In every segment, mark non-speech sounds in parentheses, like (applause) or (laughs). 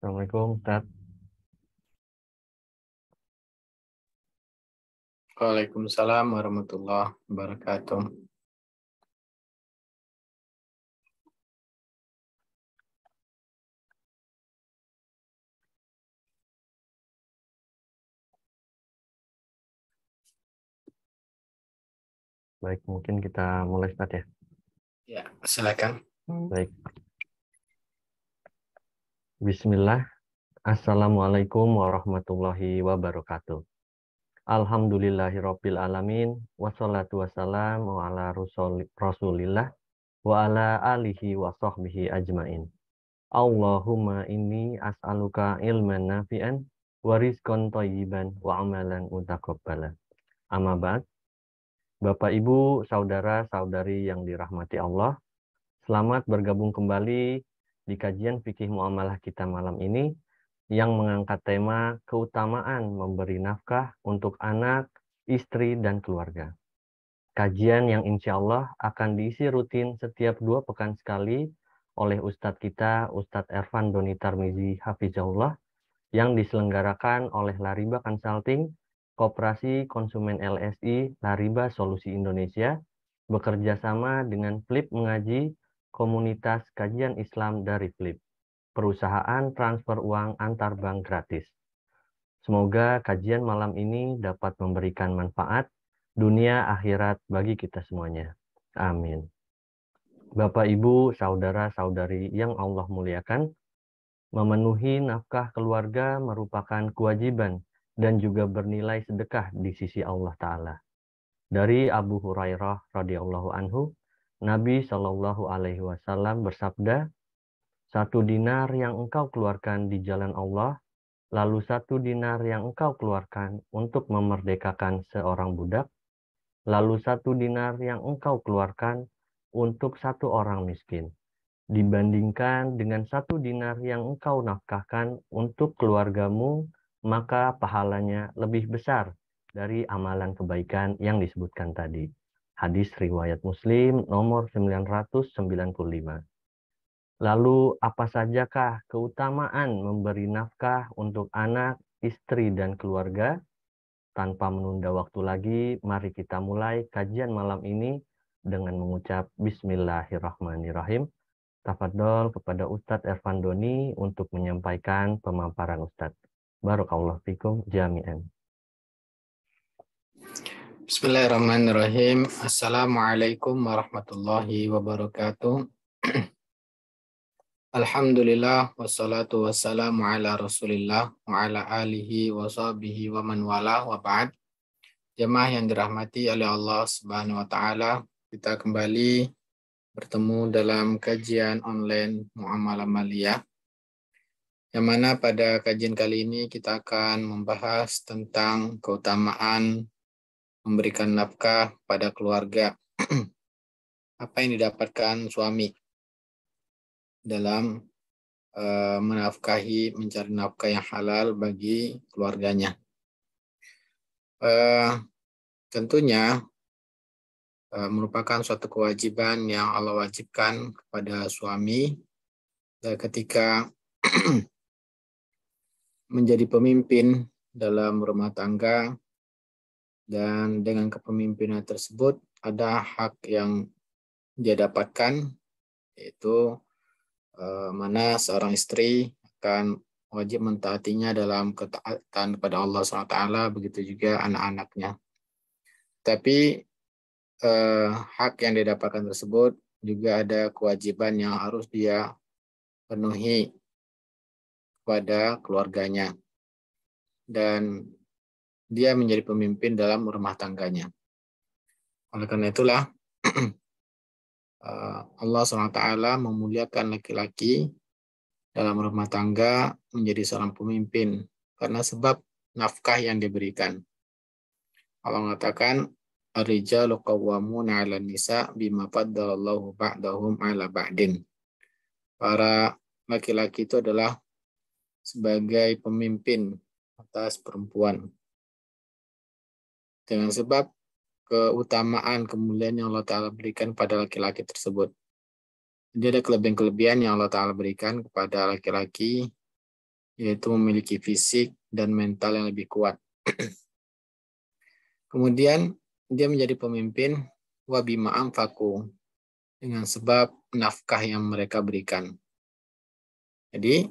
Assalamualaikum Ustaz. Waalaikumsalam warahmatullahi wabarakatuh. Baik, mungkin kita mulai start ya. Ya, silakan. Baik. Bismillah. Assalamualaikum warahmatullahi wabarakatuh. Alhamdulillahirabbil alamin wassalatu wassalamu ala rasulillah wa ala alihi wa sahbihi ajmain. Allahumma inni as'aluka ilman nafi'an wa rizqan thayyiban wa amalan mutaqabbala. Amma ba'd. Bapak Ibu, saudara-saudari yang dirahmati Allah, selamat bergabung kembali di kajian fikih muamalah kita malam ini yang mengangkat tema keutamaan memberi nafkah untuk anak, istri, dan keluarga. Kajian yang insya Allah akan diisi rutin setiap dua pekan sekali oleh Ustadz kita, Ustadz Ervan Doni Tarmizi Hafizahullah, yang diselenggarakan oleh Lariba Consulting, Koperasi Konsumen LSI Lariba Solusi Indonesia, bekerja sama dengan Flip Mengaji Komunitas Kajian Islam dari Flip, perusahaan transfer uang antar bank gratis. Semoga kajian malam ini dapat memberikan manfaat dunia akhirat bagi kita semuanya. Amin. Bapak, Ibu, saudara-saudari yang Allah muliakan, memenuhi nafkah keluarga merupakan kewajiban dan juga bernilai sedekah di sisi Allah Ta'ala. Dari Abu Hurairah radhiyallahu anhu, Nabi Shallallahu Alaihi Wasallam bersabda, satu dinar yang engkau keluarkan di jalan Allah, lalu satu dinar yang engkau keluarkan untuk memerdekakan seorang budak, lalu satu dinar yang engkau keluarkan untuk satu orang miskin, dibandingkan dengan satu dinar yang engkau nafkahkan untuk keluargamu, maka pahalanya lebih besar dari amalan kebaikan yang disebutkan tadi. Hadis riwayat Muslim nomor 995. Lalu apa sajakah keutamaan memberi nafkah untuk anak, istri, dan keluarga? Tanpa menunda waktu lagi, mari kita mulai kajian malam ini dengan mengucap Bismillahirrahmanirrahim. Tafadol kepada Ustadz Ervan Doni untuk menyampaikan pemaparan Ustadz. Barakallahu fikum jami'an. Bismillahirrahmanirrahim. Assalamualaikum warahmatullahi wabarakatuh. (clears throat) Alhamdulillah wassalatu wassalamu ala Rasulillah wa ala alihi wa sahbihi wa man wala wa ba'd. Jemaah yang dirahmati oleh Allah Subhanahu wa taala, kita kembali bertemu dalam kajian online Muamalah Maliyah. Yang mana pada kajian kali ini kita akan membahas tentang keutamaan memberikan nafkah pada keluarga. (clears throat) Apa yang didapatkan suami dalam eh, menafkahi, mencari nafkah yang halal bagi keluarganya? Eh, tentunya eh, merupakan suatu kewajiban yang Allah wajibkan kepada suami ketika (clears throat) menjadi pemimpin dalam rumah tangga dan dengan kepemimpinan tersebut ada hak yang dia dapatkan yaitu eh, mana seorang istri akan wajib mentaatinya dalam ketaatan kepada Allah SWT, begitu juga anak-anaknya. Tapi eh, hak yang didapatkan tersebut juga ada kewajiban yang harus dia penuhi kepada keluarganya. Dan dia menjadi pemimpin dalam rumah tangganya. Oleh karena itulah (clears throat) eh, Allah SWT memuliakan laki-laki dalam rumah tangga menjadi seorang pemimpin karena sebab nafkah yang diberikan. Allah mengatakan Ar-rijalu 'ala nisa bima faddalallahu ba'dahum 'ala ba'din. Para laki-laki itu adalah sebagai pemimpin atas perempuan dengan sebab keutamaan kemuliaan yang Allah Ta'ala berikan pada laki-laki tersebut. Jadi ada kelebihan-kelebihan yang Allah Ta'ala berikan kepada laki-laki, yaitu memiliki fisik dan mental yang lebih kuat. (clears throat) Kemudian dia menjadi pemimpin wabi ma'am faku dengan sebab nafkah yang mereka berikan. Jadi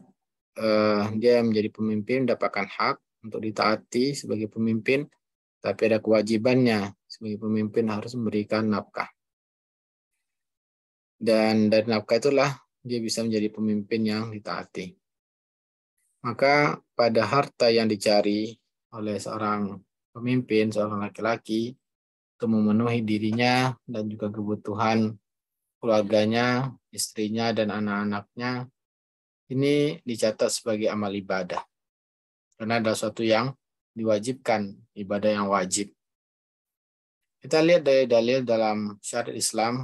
eh, dia menjadi pemimpin mendapatkan hak untuk ditaati sebagai pemimpin tapi ada kewajibannya sebagai pemimpin harus memberikan nafkah. Dan dari nafkah itulah dia bisa menjadi pemimpin yang ditaati. Maka pada harta yang dicari oleh seorang pemimpin, seorang laki-laki, itu memenuhi dirinya dan juga kebutuhan keluarganya, istrinya, dan anak-anaknya, ini dicatat sebagai amal ibadah. Karena ada suatu yang diwajibkan ibadah yang wajib. Kita lihat dari dalil dalam syariat Islam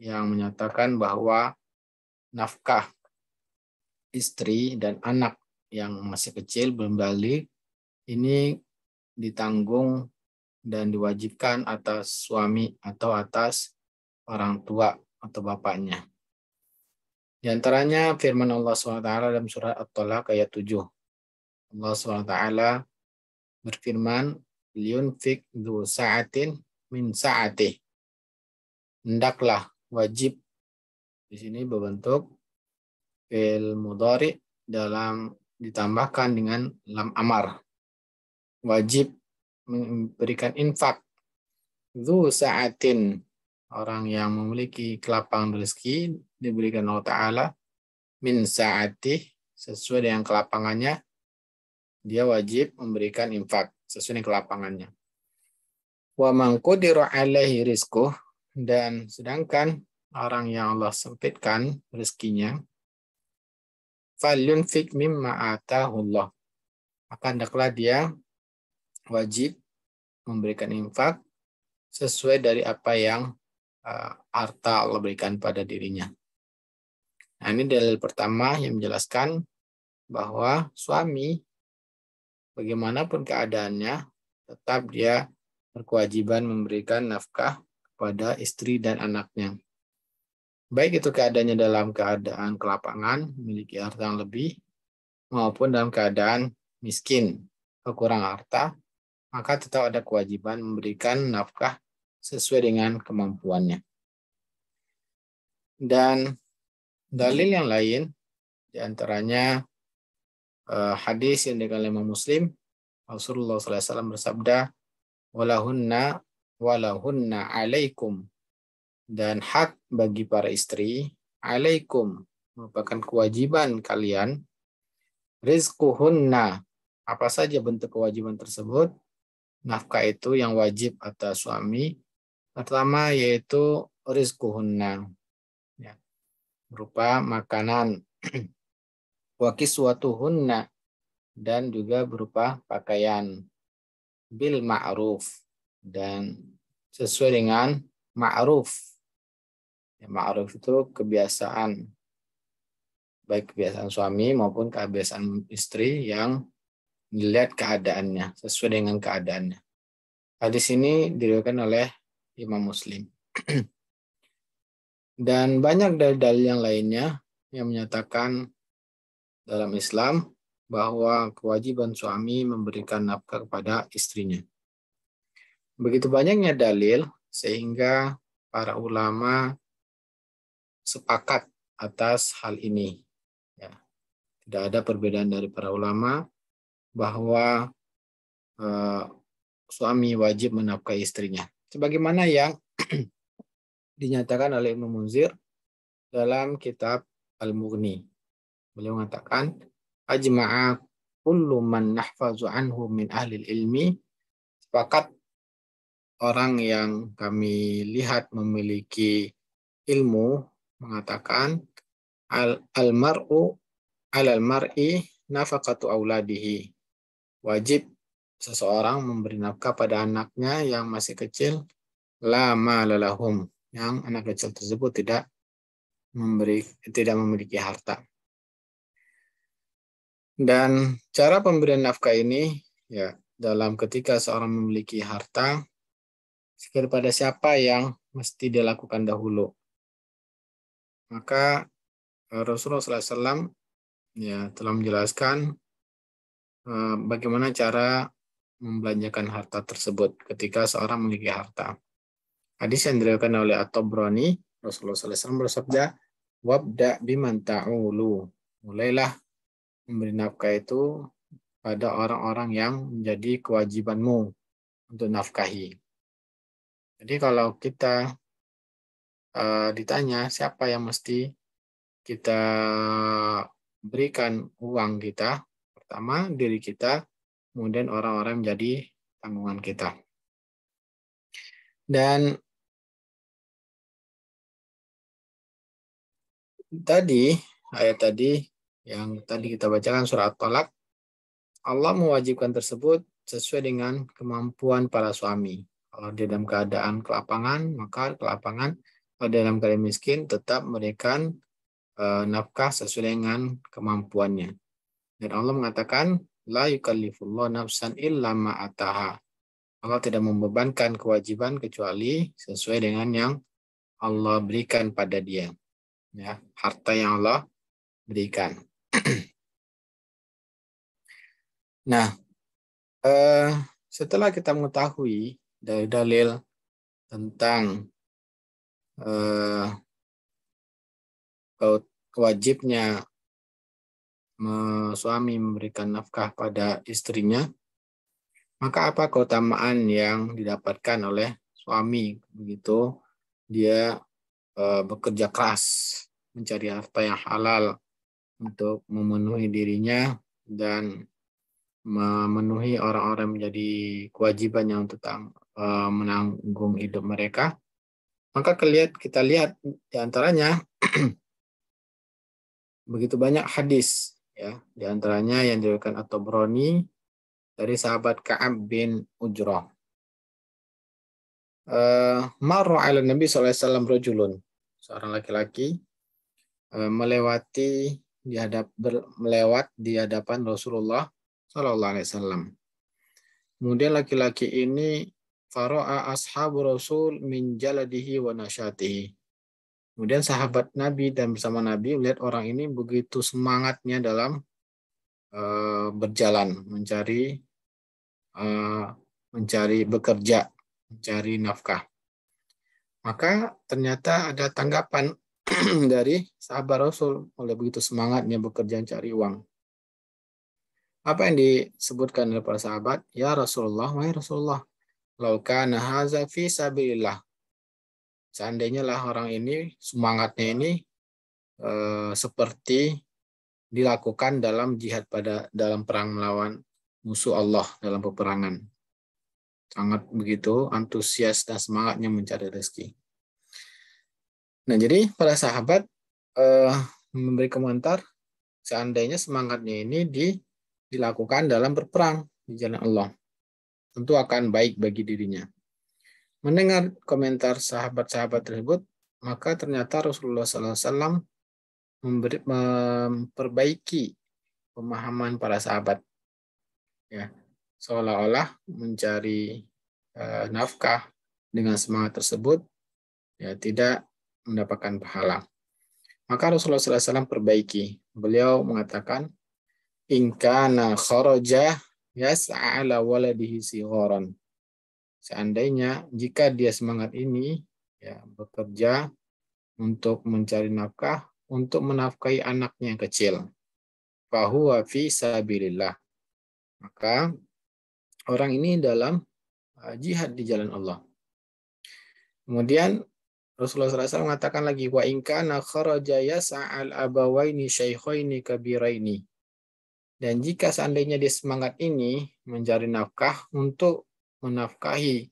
yang menyatakan bahwa nafkah istri dan anak yang masih kecil belum balik ini ditanggung dan diwajibkan atas suami atau atas orang tua atau bapaknya. Di antaranya firman Allah SWT dalam surat At-Talaq ayat 7. Allah SWT berfirman, liunfik du sa'atin min sa'ati." Hendaklah wajib di sini berbentuk fil mudhari dalam ditambahkan dengan lam amar. Wajib memberikan infak du sa'atin orang yang memiliki kelapang rezeki diberikan Allah Ta'ala min saatih sesuai dengan kelapangannya dia wajib memberikan infak sesuai ke lapangannya. Wa mangku alaihi dan sedangkan orang yang Allah sempitkan rezekinya falun mimma atahu Allah. akan hendaklah dia wajib memberikan infak sesuai dari apa yang uh, harta Allah berikan pada dirinya. Nah, ini dalil pertama yang menjelaskan bahwa suami bagaimanapun keadaannya, tetap dia berkewajiban memberikan nafkah kepada istri dan anaknya. Baik itu keadaannya dalam keadaan kelapangan, memiliki harta yang lebih, maupun dalam keadaan miskin, kekurangan harta, maka tetap ada kewajiban memberikan nafkah sesuai dengan kemampuannya. Dan dalil yang lain, diantaranya uh, hadis yang dikatakan Imam Muslim Rasulullah SAW bersabda walahunna walahunna alaikum dan hak bagi para istri alaikum merupakan kewajiban kalian rizquhunna apa saja bentuk kewajiban tersebut nafkah itu yang wajib atas suami pertama yaitu rizquhunna ya, berupa makanan (clears throat) suatu dan juga berupa pakaian bil ma'ruf dan sesuai dengan ma'ruf. Ya, ma'ruf itu kebiasaan baik kebiasaan suami maupun kebiasaan istri yang dilihat keadaannya sesuai dengan keadaannya. Hadis ini diriwayatkan oleh Imam Muslim. (clears throat) Dan banyak dalil-dalil yang lainnya yang menyatakan dalam Islam bahwa kewajiban suami memberikan nafkah kepada istrinya. Begitu banyaknya dalil sehingga para ulama sepakat atas hal ini. Ya. Tidak ada perbedaan dari para ulama bahwa uh, suami wajib menafkahi istrinya. Sebagaimana yang (clears throat) dinyatakan oleh Imam Munzir dalam kitab Al-Mughni Beliau mengatakan, ajma'a kullu man nahfazu anhu min ahli ilmi sepakat orang yang kami lihat memiliki ilmu mengatakan al, al mar'u alal mar'i nafaqatu auladihi wajib seseorang memberi nafkah pada anaknya yang masih kecil lama lalahum yang anak kecil tersebut tidak memberi tidak memiliki harta dan cara pemberian nafkah ini ya dalam ketika seorang memiliki harta kepada siapa yang mesti dilakukan dahulu. Maka eh, Rasulullah SAW ya telah menjelaskan eh, bagaimana cara membelanjakan harta tersebut ketika seorang memiliki harta. Hadis yang diriwayatkan oleh At-Tabrani, Rasulullah SAW bersabda, "Wabda biman ta'ulu." Mulailah memberi nafkah itu pada orang-orang yang menjadi kewajibanmu untuk nafkahi. Jadi kalau kita uh, ditanya siapa yang mesti kita berikan uang kita, pertama diri kita, kemudian orang-orang menjadi tanggungan kita. Dan tadi ayat tadi yang tadi kita bacakan surat tolak Allah mewajibkan tersebut sesuai dengan kemampuan para suami. Kalau di dalam keadaan kelapangan, maka kelapangan. Kalau dalam keadaan miskin, tetap memberikan e, nafkah sesuai dengan kemampuannya. Dan Allah mengatakan, La yukallifullah nafsan illa ma'ataha. Allah tidak membebankan kewajiban kecuali sesuai dengan yang Allah berikan pada dia. Ya, harta yang Allah berikan nah, eh, setelah kita mengetahui dari dalil tentang eh, wajibnya suami memberikan nafkah pada istrinya, maka apa keutamaan yang didapatkan oleh suami begitu dia eh, bekerja keras mencari harta yang halal untuk memenuhi dirinya dan memenuhi orang-orang menjadi kewajibannya untuk uh, menanggung hidup mereka. Maka kelihat kita lihat di antaranya (clears throat) begitu banyak hadis ya di antaranya yang diriwayatkan atau Broni dari sahabat Kaab bin Ujrah. Uh, eh, Marro ala Nabi SAW rojulun, seorang laki-laki eh, melewati di hadap melewat di hadapan Rasulullah Shallallahu Alaihi Wasallam. Kemudian laki-laki ini faro'a ashabu Rasul min jaladihi wa nasyatihi. Kemudian sahabat Nabi dan bersama Nabi melihat orang ini begitu semangatnya dalam uh, berjalan mencari uh, mencari bekerja, mencari nafkah. Maka ternyata ada tanggapan (clears throat) dari sahabat Rasul oleh begitu semangatnya bekerja cari uang. Apa yang disebutkan oleh para sahabat? Ya Rasulullah, wahai Rasulullah, lauka nahaza fi Seandainya lah orang ini semangatnya ini e, seperti dilakukan dalam jihad pada dalam perang melawan musuh Allah dalam peperangan. Sangat begitu antusias dan semangatnya mencari rezeki. Nah, jadi para sahabat eh, memberi komentar seandainya semangatnya ini di, dilakukan dalam berperang di jalan Allah. Tentu akan baik bagi dirinya. Mendengar komentar sahabat-sahabat tersebut, maka ternyata Rasulullah SAW memberi, memperbaiki pemahaman para sahabat. Ya, seolah-olah mencari eh, nafkah dengan semangat tersebut, ya tidak mendapatkan pahala. Maka Rasulullah SAW perbaiki. Beliau mengatakan, Inkana kharaja yas'ala waladihi sigharan. Seandainya jika dia semangat ini ya bekerja untuk mencari nafkah untuk menafkahi anaknya yang kecil. Fahuwa fi sabilillah. Maka orang ini dalam uh, jihad di jalan Allah. Kemudian Rasulullah SAW mengatakan lagi wa inkana kharaja yas'al abawaini syaikhaini kabiraini. Dan jika seandainya dia semangat ini mencari nafkah untuk menafkahi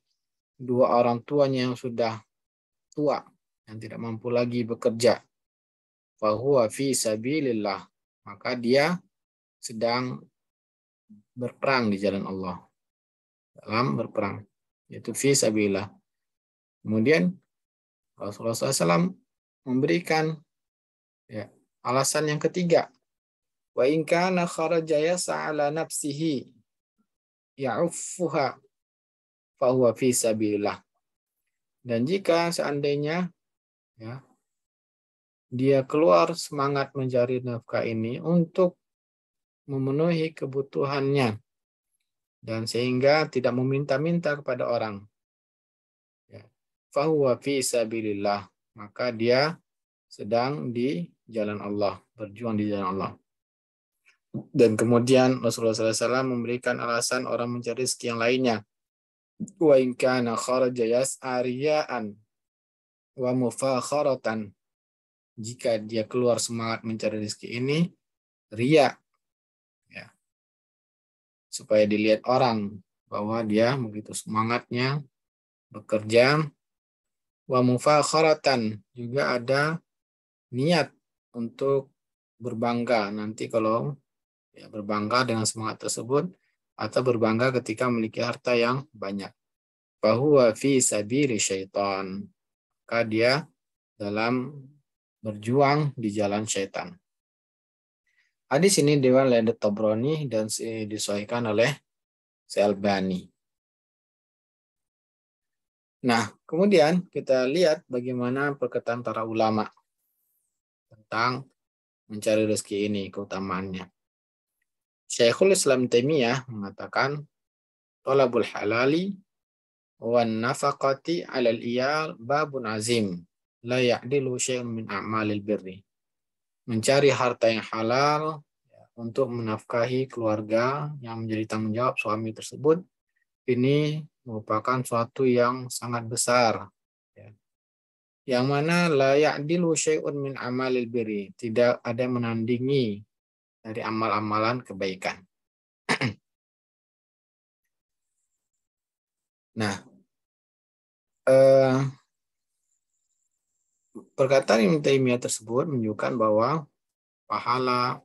dua orang tuanya yang sudah tua yang tidak mampu lagi bekerja. Fahuwa fi sabilillah. Maka dia sedang berperang di jalan Allah. Dalam berperang. Yaitu fi sabilillah. Kemudian Rasulullah SAW memberikan ya, alasan yang ketiga. Wa in kana kharaja yasa'ala nafsihi ya'uffuha fahuwa fi sabilillah. Dan jika seandainya ya, dia keluar semangat mencari nafkah ini untuk memenuhi kebutuhannya dan sehingga tidak meminta-minta kepada orang fahuwa fi sabilillah. Maka dia sedang di jalan Allah, berjuang di jalan Allah. Dan kemudian Rasulullah SAW memberikan alasan orang mencari rezeki yang lainnya. Wa in kana kharaja yas'ariyan wa mufakharatan. Jika dia keluar semangat mencari rezeki ini, ria. Ya. Supaya dilihat orang bahwa dia begitu semangatnya bekerja wa mufakharatan juga ada niat untuk berbangga nanti kalau ya, berbangga dengan semangat tersebut atau berbangga ketika memiliki harta yang banyak. Bahwa fi sabili syaitan. Maka dia dalam berjuang di jalan syaitan. Hadis ini dewan lain Tobroni dan eh, disesuaikan oleh Syalbani. Nah, kemudian kita lihat bagaimana perkataan para ulama tentang mencari rezeki ini keutamaannya. Syekhul Islam Taimiyah mengatakan talabul halali wan nafaqati 'alal iyal babun azim la ya'dilu syai'un min a'malil birri. Mencari harta yang halal ya, untuk menafkahi keluarga yang menjadi tanggung jawab suami tersebut ini merupakan suatu yang sangat besar. Ya. Yang mana layak ya'dilu syai'un min amalil biri. Tidak ada yang menandingi dari amal-amalan kebaikan. (clears throat) nah, eh, perkataan Ibn Taimiyah tersebut menunjukkan bahwa pahala,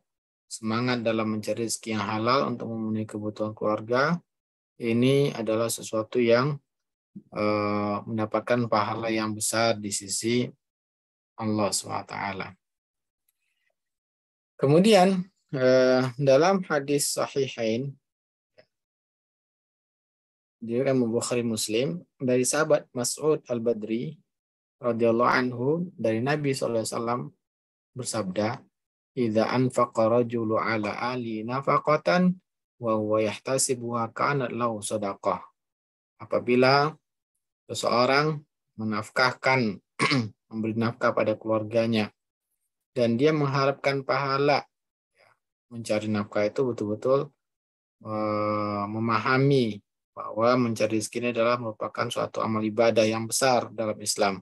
semangat dalam mencari rezeki yang halal untuk memenuhi kebutuhan keluarga, ini adalah sesuatu yang eh, mendapatkan pahala yang besar di sisi Allah SWT. Kemudian eh, dalam hadis Sahihain diriwayatkan Bukhari Muslim dari sahabat Mas'ud Al-Badri radhiyallahu anhu dari Nabi SAW bersabda, "Idza anfaqa rajulu ala ali nafaqatan wa kanat Apabila seseorang menafkahkan (clears throat) memberi nafkah pada keluarganya dan dia mengharapkan pahala ya, mencari nafkah itu betul-betul eh, memahami bahwa mencari rezeki adalah merupakan suatu amal ibadah yang besar dalam Islam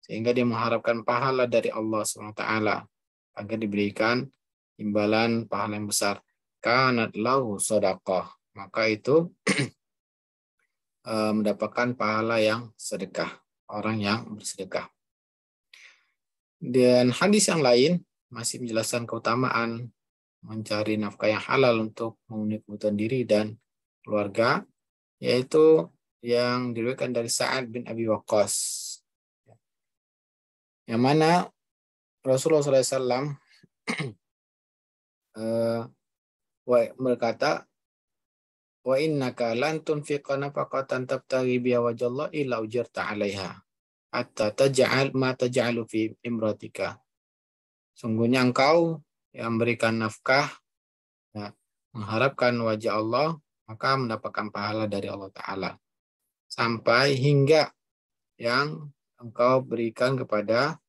sehingga dia mengharapkan pahala dari Allah SWT agar diberikan imbalan pahala yang besar kanat lahu sodakoh. Maka itu (clears throat) eh, mendapatkan pahala yang sedekah. Orang yang bersedekah. Dan hadis yang lain masih menjelaskan keutamaan mencari nafkah yang halal untuk memenuhi kebutuhan diri dan keluarga, yaitu yang diriwayatkan dari Sa'ad bin Abi Waqqas. Yang mana Rasulullah SAW (clears throat) wa berkata wa innaka lan tunfiqa nafaqatan tabtaghi biha wajallahi illa ujirta 'alaiha atta taj'al ma taj'alu fi imratika sungguhnya engkau yang memberikan nafkah ya, mengharapkan wajah Allah maka mendapatkan pahala dari Allah taala sampai hingga yang engkau berikan kepada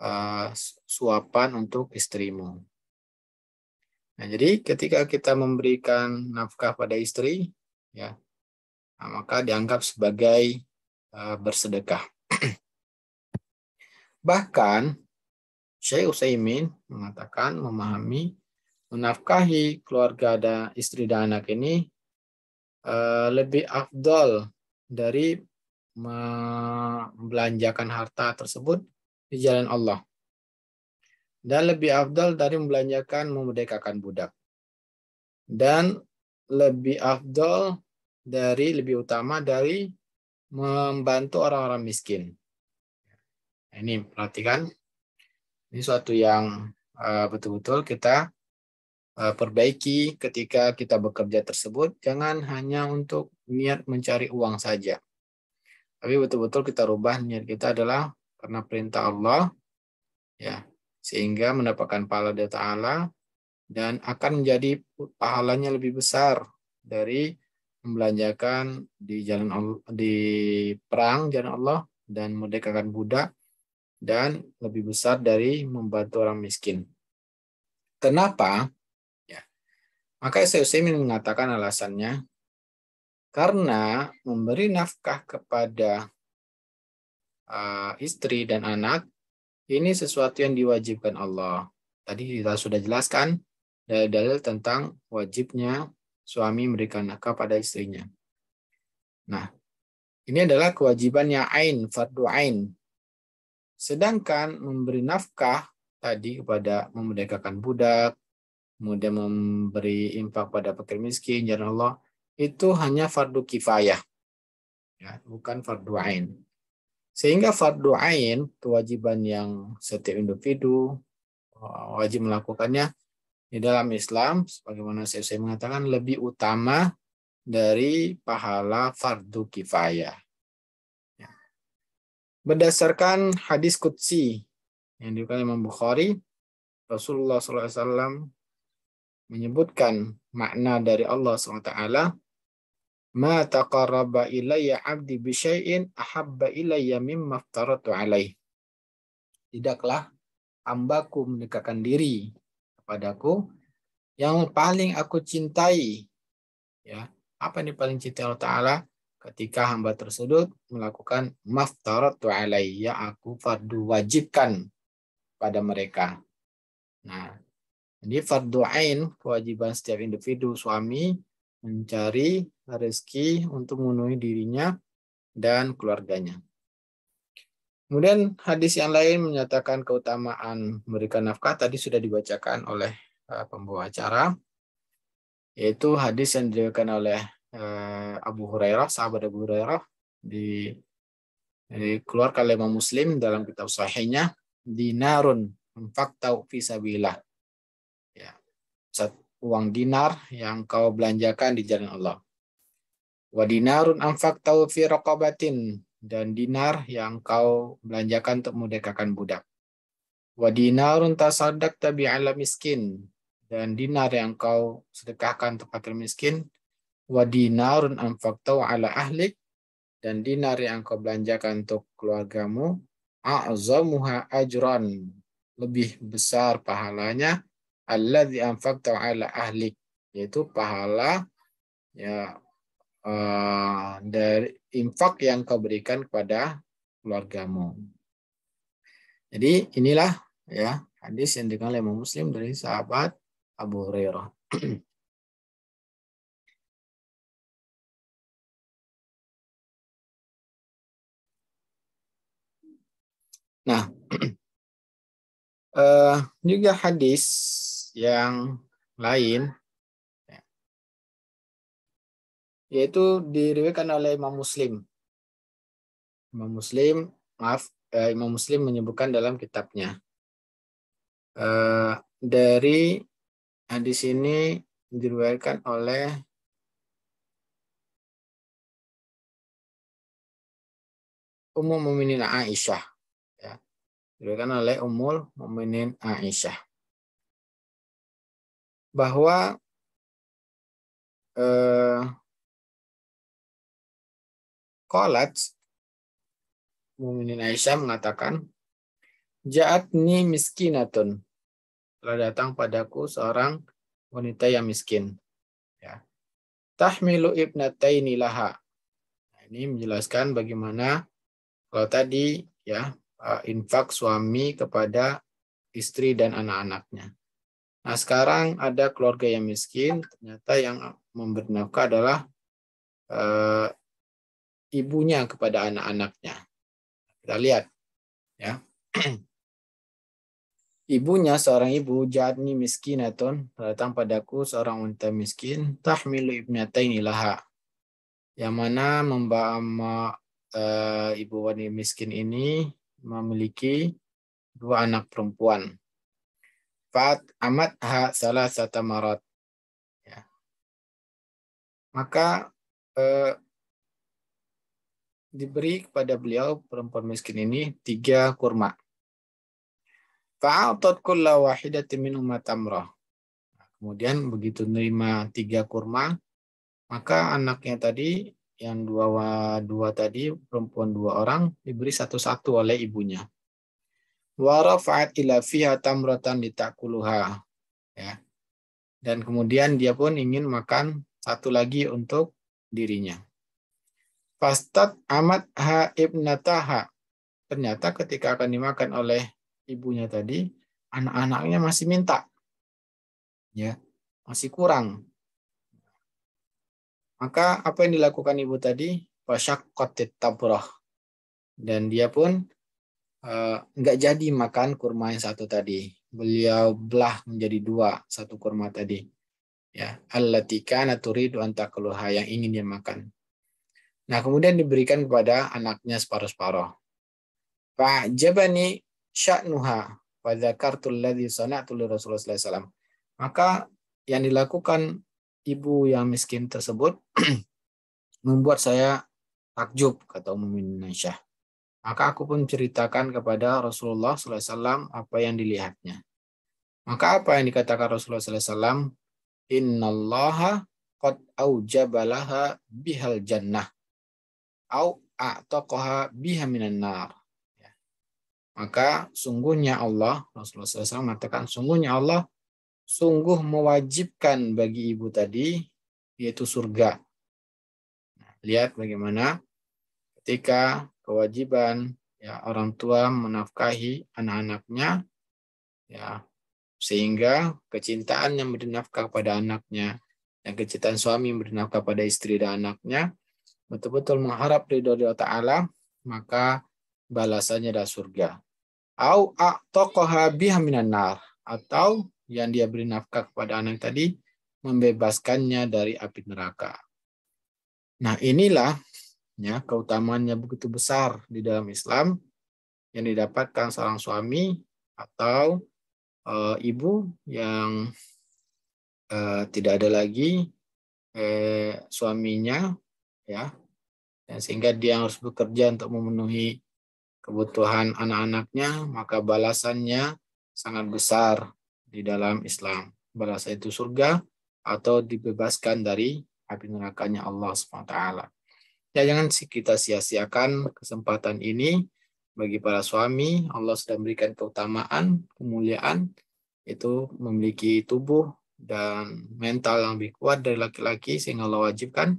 uh, suapan untuk istrimu Nah, jadi ketika kita memberikan nafkah pada istri, ya, nah, maka dianggap sebagai uh, bersedekah. (clears throat) Bahkan Syekh Utsaimin mengatakan memahami menafkahi keluarga dan istri dan anak ini uh, lebih afdol dari membelanjakan harta tersebut di jalan Allah dan lebih afdal dari membelanjakan memerdekakan budak dan lebih afdal dari lebih utama dari membantu orang-orang miskin. Ini perhatikan ini suatu yang eh, betul-betul uh, kita uh, perbaiki ketika kita bekerja tersebut jangan hanya untuk niat mencari uang saja. Tapi betul-betul kita rubah niat kita adalah karena perintah Allah ya sehingga mendapatkan pahala dari Ta'ala dan akan menjadi pahalanya lebih besar dari membelanjakan di jalan Allah, di perang jalan Allah dan merdekakan budak dan lebih besar dari membantu orang miskin. Kenapa? Ya. Maka Syaikhul mengatakan alasannya karena memberi nafkah kepada uh, istri dan anak ini sesuatu yang diwajibkan Allah. Tadi kita sudah jelaskan dalil-dalil tentang wajibnya suami memberikan nafkah pada istrinya. Nah, ini adalah kewajiban yang ain, fardu ain. Sedangkan memberi nafkah tadi kepada memerdekakan budak, kemudian memberi impak pada fakir miskin, jalan Allah, itu hanya fardu kifayah. Ya, bukan fardu ain. Sehingga fardu ain, kewajiban yang setiap individu eh, wajib melakukannya di dalam Islam, sebagaimana saya, saya mengatakan, lebih utama dari pahala fardu kifayah. Ya. Berdasarkan hadis kutsi yang diriwayatkan Imam Bukhari, Rasulullah SAW menyebutkan makna dari Allah SWT ma taqarraba ilayya 'abdi bisyai'in ahabba ilayya mimma aftaratu 'alaih. Tidaklah hambaku mendekatkan diri kepadaku yang paling aku cintai. Ya, apa ini paling cintai Allah Ta'ala? Ketika hamba tersebut melakukan maftaratu alaiya, aku fardu wajibkan pada mereka. Nah, ini fardu ain, kewajiban setiap individu, suami, mencari rezeki untuk memenuhi dirinya dan keluarganya. Kemudian hadis yang lain menyatakan keutamaan memberikan nafkah tadi sudah dibacakan oleh eh, pembawa acara yaitu hadis yang diriwayatkan oleh eh, Abu Hurairah, sahabat Abu Hurairah di dikeluarkan oleh Muslim dalam kitab sahihnya dinarun infaq tau fi sabilillah uang dinar yang kau belanjakan di jalan Allah. Wadinarun amfak taufi fi dan dinar yang kau belanjakan untuk memerdekakan budak. Wadinarun tasadak tabi ala miskin dan dinar yang kau sedekahkan untuk fakir miskin. Wadinarun amfak tau ala ahlik dan dinar yang kau belanjakan untuk keluargamu. A'zamuha ajran lebih besar pahalanya Allah anfaqta ta'ala ahlik yaitu pahala ya uh, dari infak yang kau berikan kepada keluargamu. Jadi inilah ya hadis yang dikenal oleh Muslim dari sahabat Abu Hurairah. (clears throat) Nah, uh, (clears throat) juga hadis yang lain ya. yaitu diriwayatkan oleh Imam Muslim. Imam Muslim, maaf, eh, Imam Muslim menyebutkan dalam kitabnya. Eh, dari hadis eh, ini diriwayatkan oleh Ummu Muminin Aisyah. Ya. Diriwayatkan oleh Ummul Muminin Aisyah bahwa eh, kolat uh, Mu'minin Aisyah mengatakan Ja'atni miskinatun telah datang padaku seorang wanita yang miskin ya tahmilu ibnataini laha nah, ini menjelaskan bagaimana kalau tadi ya eh, infak suami kepada istri dan anak-anaknya Nah, sekarang ada keluarga yang miskin, ternyata yang memberi nafkah adalah e, ibunya kepada anak-anaknya. Kita lihat ya. (clears throat) Ibunya seorang ibu miskin atau datang padaku seorang wanita miskin tahmilu ini laha. Yang mana membawa e, eh, ibu wanita miskin ini memiliki dua anak perempuan fat amat ha salah satu marat. Ya. Maka eh, diberi kepada beliau perempuan miskin ini tiga kurma. Fa'atot kulla wahidatin minhuma Kemudian begitu nerima tiga kurma, maka anaknya tadi yang dua dua tadi perempuan dua orang diberi satu-satu oleh ibunya warafat ila fiha tamratan Ya. Dan kemudian dia pun ingin makan satu lagi untuk dirinya. Fastat amat ha ibnataha. Ternyata ketika akan dimakan oleh ibunya tadi, anak-anaknya masih minta. Ya, masih kurang. Maka apa yang dilakukan ibu tadi? Fasyaqqatit tabrah. Dan dia pun Eh, nggak uh, jadi makan kurma yang satu tadi. Beliau belah menjadi dua satu kurma tadi. Ya, alatika kana turidu yang ingin dia makan. Nah, kemudian diberikan kepada anaknya separuh-separuh. Pak Jabani sya'nuha pada kartul alladhi sana li Rasulullah sallallahu alaihi wasallam. Maka yang dilakukan ibu yang miskin tersebut (clears throat) membuat saya takjub kata Ummu maka aku pun ceritakan kepada Rasulullah SAW apa yang dilihatnya. Maka apa yang dikatakan Rasulullah SAW? Innallaha qad aujabalaha bihal jannah. Au a'taqaha biha minan nar. Ya. Maka sungguhnya Allah, Rasulullah SAW mengatakan, sungguhnya Allah sungguh mewajibkan bagi ibu tadi, yaitu surga. Nah, lihat bagaimana ketika kewajiban ya orang tua menafkahi anak-anaknya ya sehingga kecintaan yang memberi nafkah pada anaknya dan kecintaan suami memberi nafkah pada istri dan anaknya betul-betul mengharap ridho Allah Ta'ala maka balasannya adalah surga au atau yang dia beri nafkah kepada anak tadi membebaskannya dari api neraka. Nah, inilah ya keutamaannya begitu besar di dalam Islam yang didapatkan seorang suami atau e, ibu yang e, tidak ada lagi e, suaminya ya dan sehingga dia harus bekerja untuk memenuhi kebutuhan anak-anaknya maka balasannya sangat besar di dalam Islam balasan itu surga atau dibebaskan dari api nerakanya Allah SWT. Ya jangan kita sia-siakan kesempatan ini bagi para suami. Allah sudah memberikan keutamaan, kemuliaan itu memiliki tubuh dan mental yang lebih kuat dari laki-laki sehingga Allah wajibkan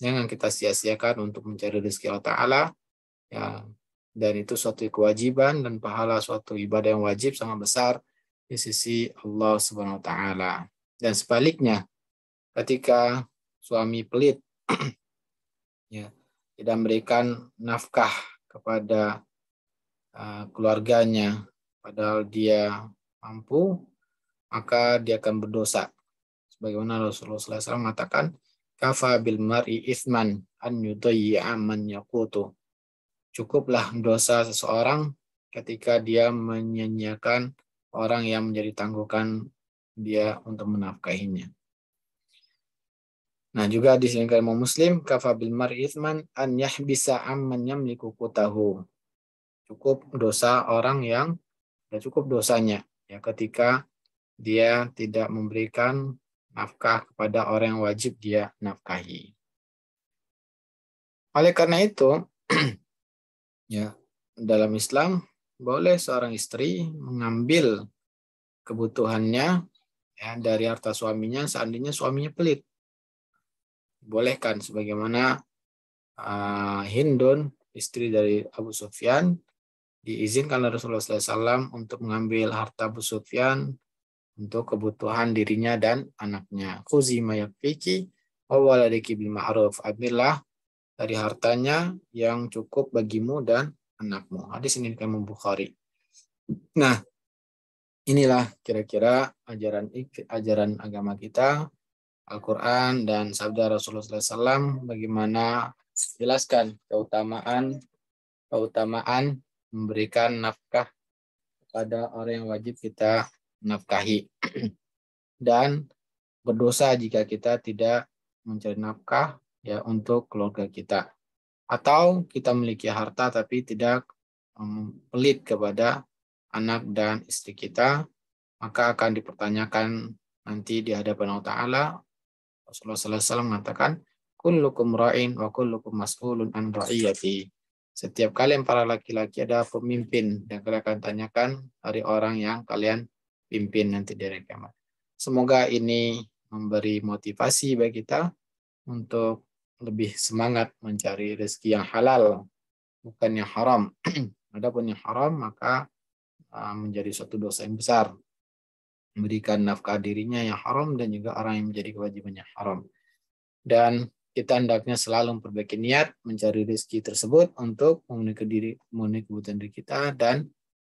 jangan kita sia-siakan untuk mencari rezeki Allah Taala ya dan itu suatu kewajiban dan pahala suatu ibadah yang wajib sangat besar di sisi Allah Subhanahu wa taala. Dan sebaliknya, ketika suami pelit (clears throat) ya tidak memberikan nafkah kepada uh, keluarganya padahal dia mampu maka dia akan berdosa sebagaimana Rasulullah SAW mengatakan kafa bil mar'i isman an yudayya man yakutu. cukuplah dosa seseorang ketika dia menyanyiakan orang yang menjadi tanggungan dia untuk menafkahinya. Nah juga disingkat mau Muslim kafabil mar'ithman an bisa amman yamliku tahu Cukup dosa orang yang ya cukup dosanya ya ketika dia tidak memberikan nafkah kepada orang yang wajib dia nafkahi. Oleh karena itu (clears throat) ya dalam Islam boleh seorang istri mengambil kebutuhannya ya, dari harta suaminya seandainya suaminya pelit dibolehkan sebagaimana uh, Hindun istri dari Abu Sufyan diizinkan oleh Rasulullah SAW untuk mengambil harta Abu Sufyan untuk kebutuhan dirinya dan anaknya. Khuzi mayakfiki wa waladiki bil Ambillah dari hartanya yang cukup bagimu dan anakmu. Hadis ini dikatakan Bukhari. Nah, inilah kira-kira ajaran ajaran agama kita Al-Quran dan sabda Rasulullah SAW bagaimana jelaskan keutamaan keutamaan memberikan nafkah kepada orang yang wajib kita nafkahi (clears throat) dan berdosa jika kita tidak mencari nafkah ya untuk keluarga kita atau kita memiliki harta tapi tidak um, pelit kepada anak dan istri kita maka akan dipertanyakan nanti di hadapan Allah Ta'ala Rasulullah SAW mengatakan, Kullukum ra'in wa kullukum mas'ulun an ra'iyati. Setiap kalian para laki-laki ada pemimpin dan kalian akan tanyakan dari orang yang kalian pimpin nanti dari kiamat. Semoga ini memberi motivasi bagi kita untuk lebih semangat mencari rezeki yang halal, bukan yang haram. (clears throat) Adapun yang haram maka ah, menjadi suatu dosa yang besar memberikan nafkah dirinya yang haram dan juga orang yang menjadi kewajibannya haram. Dan kita hendaknya selalu memperbaiki niat mencari rezeki tersebut untuk memenuhi diri, memenuhi kebutuhan diri kita dan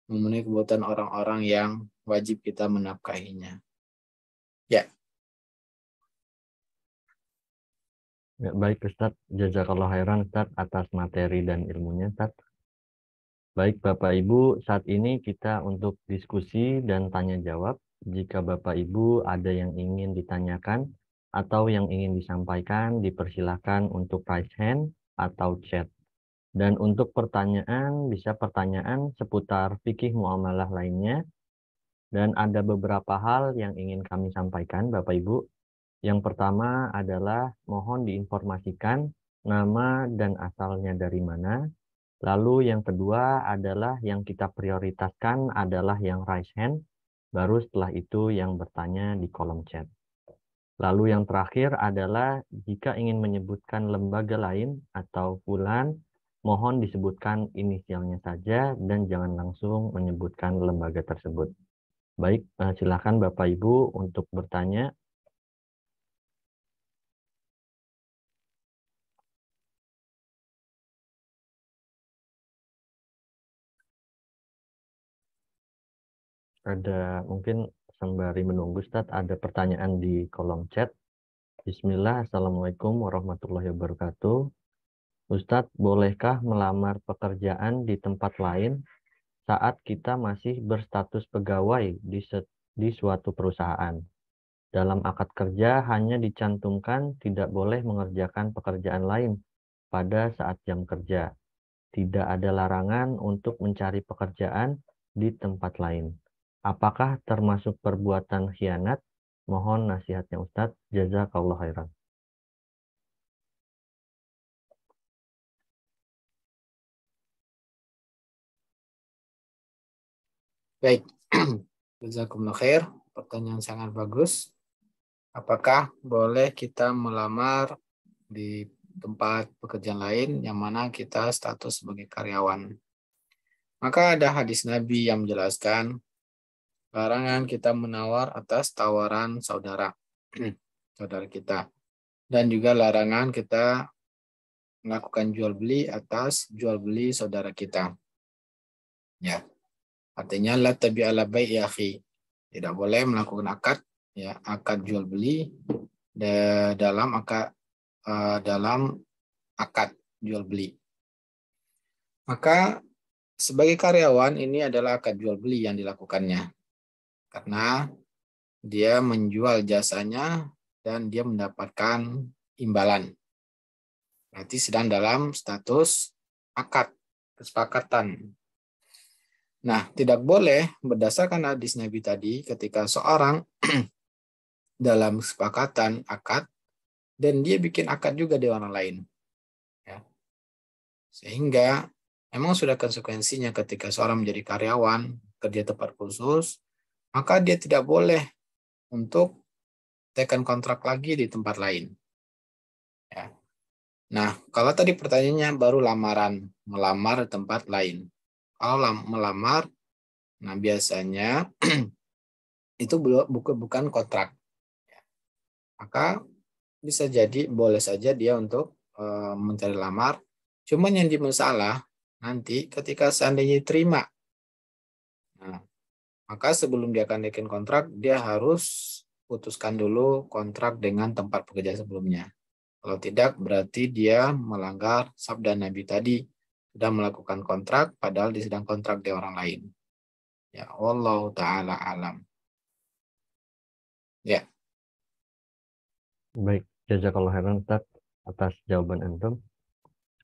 memenuhi kebutuhan orang-orang yang wajib kita menafkahinya. Ya. ya baik Ustaz, jazakallah khairan Ustaz atas materi dan ilmunya Ustaz. Baik Bapak Ibu, saat ini kita untuk diskusi dan tanya jawab. Jika Bapak Ibu ada yang ingin ditanyakan atau yang ingin disampaikan, dipersilahkan untuk raise hand atau chat. Dan untuk pertanyaan, bisa pertanyaan seputar fikih muamalah lainnya. Dan ada beberapa hal yang ingin kami sampaikan, Bapak Ibu. Yang pertama adalah mohon diinformasikan nama dan asalnya dari mana. Lalu yang kedua adalah yang kita prioritaskan adalah yang raise hand Baru setelah itu yang bertanya di kolom chat. Lalu yang terakhir adalah jika ingin menyebutkan lembaga lain atau bulan, mohon disebutkan inisialnya saja dan jangan langsung menyebutkan lembaga tersebut. Baik, eh, silakan Bapak Ibu untuk bertanya ada mungkin sembari menunggu Ustaz ada pertanyaan di kolom chat. Bismillah, Assalamualaikum warahmatullahi wabarakatuh. Ustadz, bolehkah melamar pekerjaan di tempat lain saat kita masih berstatus pegawai di, di suatu perusahaan? Dalam akad kerja hanya dicantumkan tidak boleh mengerjakan pekerjaan lain pada saat jam kerja. Tidak ada larangan untuk mencari pekerjaan di tempat lain. Apakah termasuk perbuatan khianat? Mohon nasihatnya Ustadz. Jazakallah khairan. Baik. (clears throat) Jazakumullah khair. Pertanyaan sangat bagus. Apakah boleh kita melamar di tempat pekerjaan lain yang mana kita status sebagai karyawan? Maka ada hadis Nabi yang menjelaskan Larangan kita menawar atas tawaran saudara, (clears throat) saudara kita. Dan juga larangan kita melakukan jual beli atas jual beli saudara kita. Ya. Artinya la tabi ala baik ya akhi. Tidak boleh melakukan akad ya, akad jual beli dalam akad dalam akad jual beli. Maka sebagai karyawan ini adalah akad jual beli yang dilakukannya karena dia menjual jasanya dan dia mendapatkan imbalan. Berarti sedang dalam status akad, kesepakatan. Nah, tidak boleh berdasarkan hadis Nabi tadi ketika seorang (clears throat) dalam kesepakatan akad dan dia bikin akad juga di orang lain. Ya. Sehingga emang sudah konsekuensinya ketika seorang menjadi karyawan kerja tempat khusus maka dia tidak boleh untuk tekan kontrak lagi di tempat lain. Ya. Nah, kalau tadi pertanyaannya baru lamaran, melamar tempat lain. Kalau melamar, nah biasanya (clears throat) itu bukan bukan kontrak. Ya. Maka bisa jadi boleh saja dia untuk e, mencari lamar. Cuman yang dimasalah nanti ketika seandainya diterima. Nah, maka sebelum dia akan naikin kontrak, dia harus putuskan dulu kontrak dengan tempat pekerja sebelumnya. Kalau tidak, berarti dia melanggar sabda Nabi tadi. Sudah melakukan kontrak, padahal di sedang kontrak di orang lain. Ya, Allah ta'ala alam. Ya. Baik, jazakallah heran Ustaz atas jawaban Antum.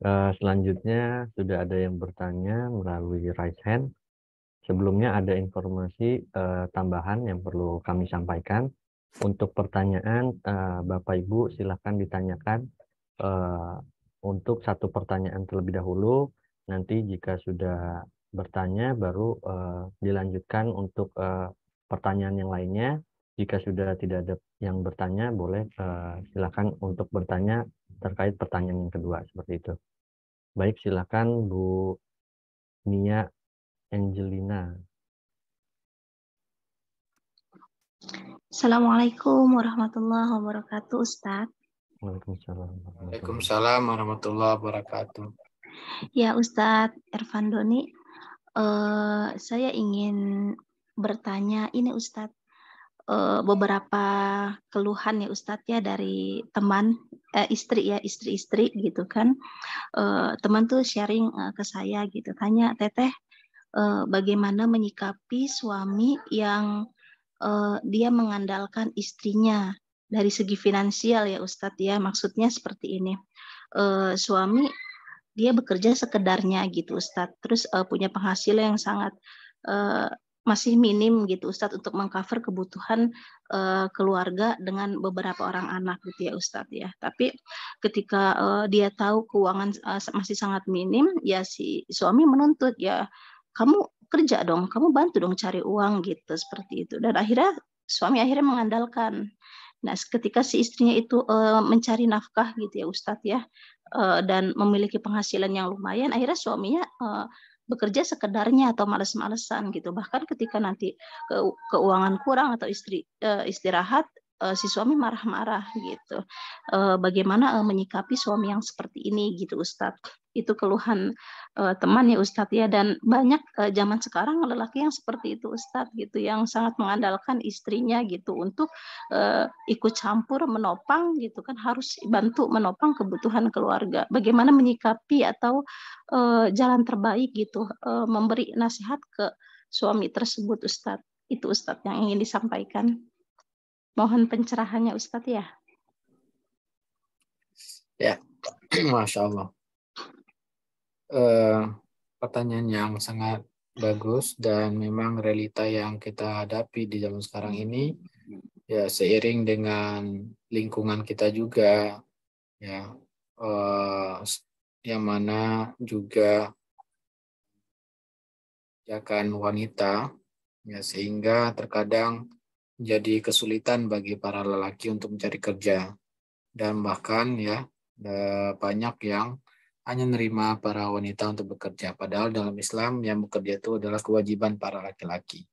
Eh, selanjutnya sudah ada yang bertanya melalui raise hand. Sebelumnya ada informasi uh, tambahan yang perlu kami sampaikan. Untuk pertanyaan, uh, Bapak Ibu silahkan ditanyakan uh, untuk satu pertanyaan terlebih dahulu. Nanti jika sudah bertanya, baru uh, dilanjutkan untuk uh, pertanyaan yang lainnya. Jika sudah tidak ada yang bertanya, boleh uh, silakan untuk bertanya terkait pertanyaan yang kedua seperti itu. Baik, silakan Bu Nia Angelina. Assalamualaikum warahmatullahi wabarakatuh, Ustadz. Waalaikumsalam. Waalaikumsalam warahmatullahi wabarakatuh. Ya, Ustadz Ervan Doni, uh, eh, saya ingin bertanya, ini Ustadz, uh, beberapa keluhan ya Ustadz ya dari teman, eh, istri ya, istri-istri gitu kan. Uh, teman tuh sharing uh, ke saya gitu, tanya, Teteh, uh, bagaimana menyikapi suami yang uh, dia mengandalkan istrinya dari segi finansial ya Ustadz ya maksudnya seperti ini uh, suami dia bekerja sekedarnya gitu Ustadz terus uh, punya penghasilan yang sangat uh, masih minim gitu Ustadz untuk mengcover kebutuhan uh, keluarga dengan beberapa orang anak gitu ya Ustadz ya. Tapi ketika uh, dia tahu keuangan uh, masih sangat minim, ya si suami menuntut ya kamu kerja dong, kamu bantu dong cari uang gitu seperti itu. Dan akhirnya suami akhirnya mengandalkan. Nah, ketika si istrinya itu e, mencari nafkah gitu ya Ustadz ya e, dan memiliki penghasilan yang lumayan, akhirnya suaminya e, bekerja sekedarnya atau males-malesan gitu bahkan ketika nanti ke, keuangan kurang atau istri e, istirahat uh, si suami marah-marah gitu. Uh, bagaimana uh, menyikapi suami yang seperti ini gitu Ustadz. Itu keluhan uh, teman ya Ustadz ya dan banyak uh, zaman sekarang lelaki yang seperti itu Ustadz gitu yang sangat mengandalkan istrinya gitu untuk uh, ikut campur menopang gitu kan harus bantu menopang kebutuhan keluarga. Bagaimana menyikapi atau uh, jalan terbaik gitu uh, memberi nasihat ke suami tersebut Ustadz. Itu Ustadz yang ingin disampaikan. Mohon pencerahannya Ustadz ya. Ya, (clears throat) Masya Allah. Uh, pertanyaan yang sangat bagus dan memang realita yang kita hadapi di zaman sekarang ini ya seiring dengan lingkungan kita juga ya uh, yang mana juga jakan wanita ya sehingga terkadang jadi kesulitan bagi para lelaki untuk mencari kerja dan bahkan ya e, banyak yang hanya menerima para wanita untuk bekerja padahal dalam Islam yang bekerja itu adalah kewajiban para laki-laki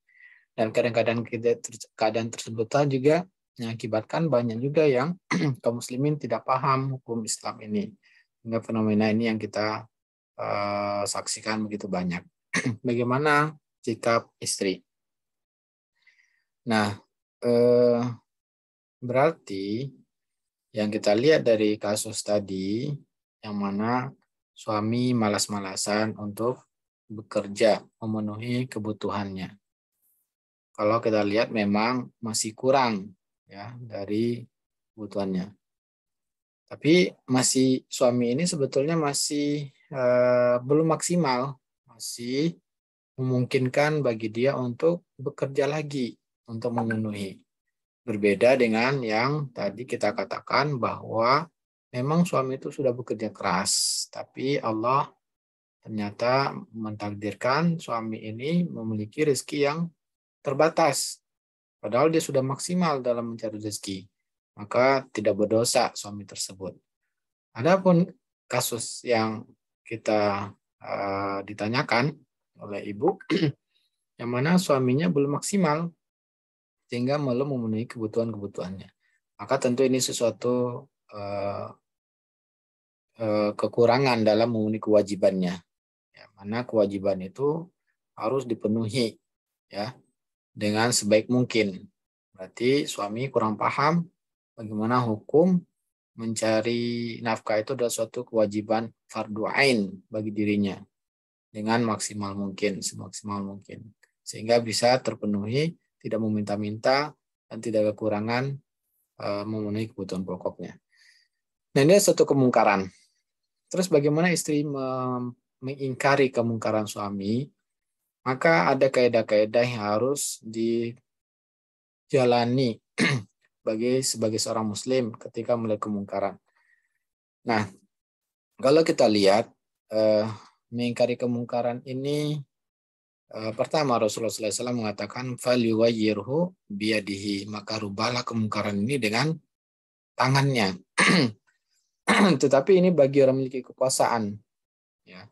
dan kadang-kadang keadaan tersebut juga mengakibatkan banyak juga yang (clears throat) kaum muslimin tidak paham hukum Islam ini sehingga fenomena ini yang kita uh, saksikan begitu banyak (clears throat) bagaimana sikap istri Nah, Eh, berarti yang kita lihat dari kasus tadi, yang mana suami malas-malasan untuk bekerja, memenuhi kebutuhannya. Kalau kita lihat memang masih kurang ya dari kebutuhannya. Tapi masih suami ini sebetulnya masih eh, belum maksimal, masih memungkinkan bagi dia untuk bekerja lagi untuk memenuhi. Berbeda dengan yang tadi kita katakan bahwa memang suami itu sudah bekerja keras, tapi Allah ternyata mentakdirkan suami ini memiliki rezeki yang terbatas. Padahal dia sudah maksimal dalam mencari rezeki, maka tidak berdosa suami tersebut. Adapun kasus yang kita uh, ditanyakan oleh ibu, (clears throat) yang mana suaminya belum maksimal sehingga malah memenuhi kebutuhan-kebutuhannya. Maka tentu ini sesuatu uh, uh, kekurangan dalam memenuhi kewajibannya. Ya, mana kewajiban itu harus dipenuhi ya dengan sebaik mungkin. Berarti suami kurang paham bagaimana hukum mencari nafkah itu adalah suatu kewajiban fardu ain bagi dirinya dengan maksimal mungkin, semaksimal mungkin sehingga bisa terpenuhi tidak meminta-minta, dan tidak kekurangan eh, memenuhi kebutuhan pokoknya. Nah, ini satu kemungkaran. Terus bagaimana istri mengingkari kemungkaran suami? Maka ada kaedah-kaedah yang harus dijalani (clears throat) bagi sebagai seorang muslim ketika melihat kemungkaran. Nah, kalau kita lihat eh, mengingkari kemungkaran ini Eh, pertama Rasulullah SAW mengatakan faliwayirhu biadihi maka rubahlah kemungkaran ini dengan tangannya. (clears throat) Tetapi ini bagi orang memiliki kekuasaan. Ya.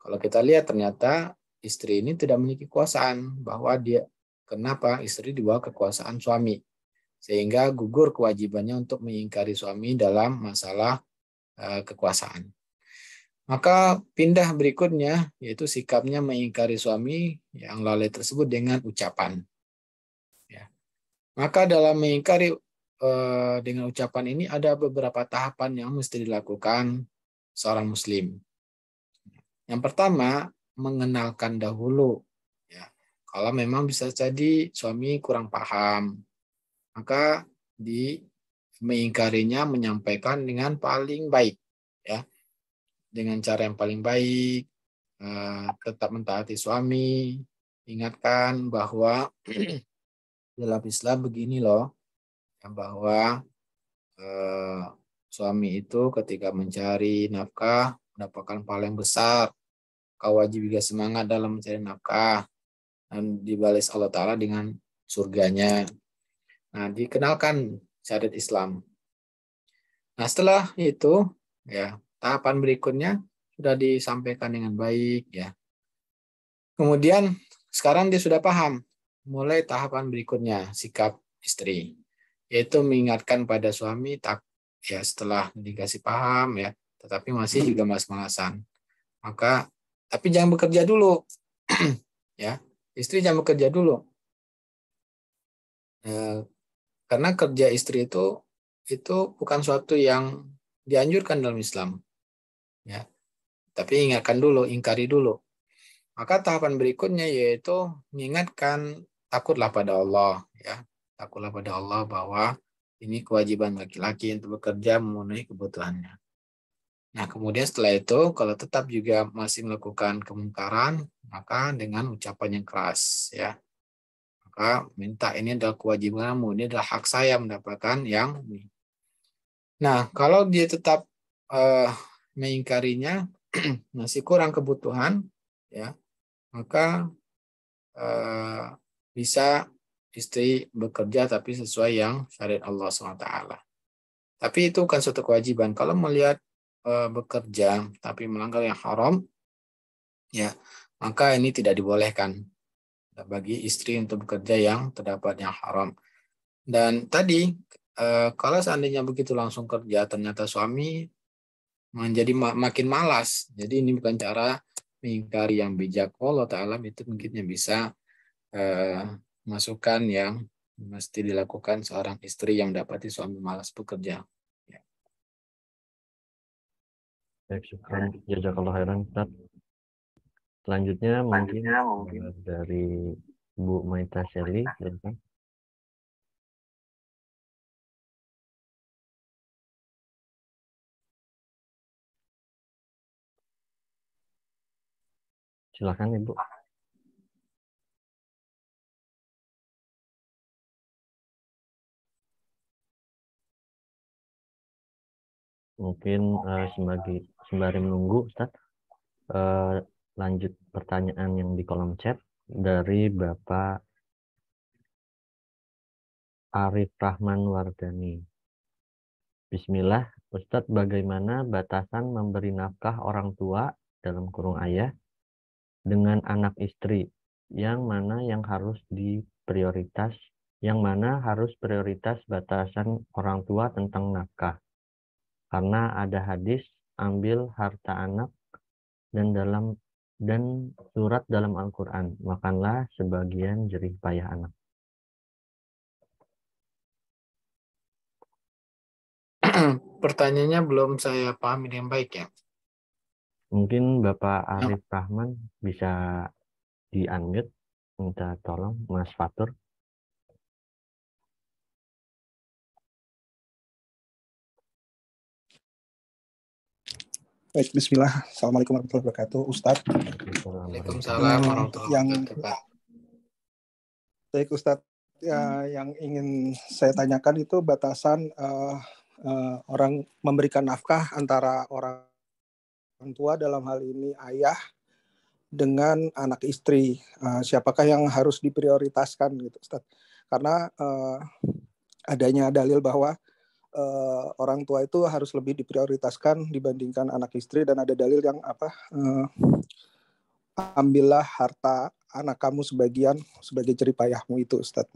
Kalau kita lihat ternyata istri ini tidak memiliki kekuasaan bahwa dia kenapa istri di bawah kekuasaan suami sehingga gugur kewajibannya untuk mengingkari suami dalam masalah uh, kekuasaan. Maka pindah berikutnya yaitu sikapnya mengingkari suami yang lalai tersebut dengan ucapan. Ya. Maka dalam mengingkari eh, dengan ucapan ini ada beberapa tahapan yang mesti dilakukan seorang muslim. Yang pertama mengenalkan dahulu. Ya. Kalau memang bisa jadi suami kurang paham, maka di mengingkarinya menyampaikan dengan paling baik dengan cara yang paling baik, eh, tetap mentaati suami, ingatkan bahwa (clears throat) dalam Islam begini loh, bahwa eh, suami itu ketika mencari nafkah mendapatkan paling besar. Kau wajib juga semangat dalam mencari nafkah dan dibalas Allah Ta'ala dengan surganya. Nah, dikenalkan syariat Islam. Nah, setelah itu, ya tahapan berikutnya sudah disampaikan dengan baik ya. Kemudian sekarang dia sudah paham. Mulai tahapan berikutnya sikap istri yaitu mengingatkan pada suami tak ya setelah dikasih paham ya, tetapi masih juga malas-malasan. Maka tapi jangan bekerja dulu. (clears throat) ya, istri jangan bekerja dulu. Ya, karena kerja istri itu itu bukan suatu yang dianjurkan dalam Islam. Ya. Tapi ingatkan dulu, ingkari dulu. Maka tahapan berikutnya yaitu mengingatkan takutlah pada Allah, ya. Takutlah pada Allah bahwa ini kewajiban laki-laki untuk bekerja memenuhi kebutuhannya. Nah, kemudian setelah itu kalau tetap juga masih melakukan kemungkaran, maka dengan ucapan yang keras ya. Maka minta ini adalah kewajibanmu, ini adalah hak saya mendapatkan yang ini. Nah, kalau dia tetap eh, mengingkarinya (clears throat) masih kurang kebutuhan ya maka eh, bisa istri bekerja tapi sesuai yang syariat Allah SWT. Tapi itu bukan suatu kewajiban. Kalau melihat e, bekerja tapi melanggar yang haram, ya maka ini tidak dibolehkan bagi istri untuk bekerja yang terdapat yang haram. Dan tadi eh, kalau seandainya begitu langsung kerja ternyata suami menjadi makin malas. Jadi ini bukan cara mengingkari yang bijak. Allah Ta'ala itu mungkin yang bisa eh, masukan yang mesti dilakukan seorang istri yang mendapati suami malas bekerja. Ya. Baik, syukran. Jazakallah khairan, Ustaz. Selanjutnya mungkin, mungkin dari Bu Maita Shelley. Silakan. Silakan Ibu. Mungkin uh, eh, sembari, sembari menunggu, Ustaz, uh, eh, lanjut pertanyaan yang di kolom chat dari Bapak Arif Rahman Wardani. Bismillah, Ustadz bagaimana batasan memberi nafkah orang tua dalam kurung ayah dengan anak istri yang mana yang harus diprioritas yang mana harus prioritas batasan orang tua tentang nafkah karena ada hadis ambil harta anak dan dalam dan surat dalam Al-Quran makanlah sebagian jerih payah anak (clears throat) pertanyaannya belum saya pahami dengan baik ya Mungkin Bapak nah. Arif ya. Rahman bisa di-unmute. Minta tolong Mas Fatur. Baik, bismillah. Assalamualaikum warahmatullahi wabarakatuh. Ustadz. Waalaikumsalam warahmatullahi wabarakatuh. Baik, Ustadz. Ya, hmm. yang ingin saya tanyakan itu batasan uh, uh, orang memberikan nafkah antara orang orang tua dalam hal ini ayah dengan anak istri uh, siapakah yang harus diprioritaskan gitu Ustaz karena uh, adanya dalil bahwa uh, orang tua itu harus lebih diprioritaskan dibandingkan anak istri dan ada dalil yang apa uh, ambillah harta anak kamu sebagian sebagai ceripayahmu itu Ustaz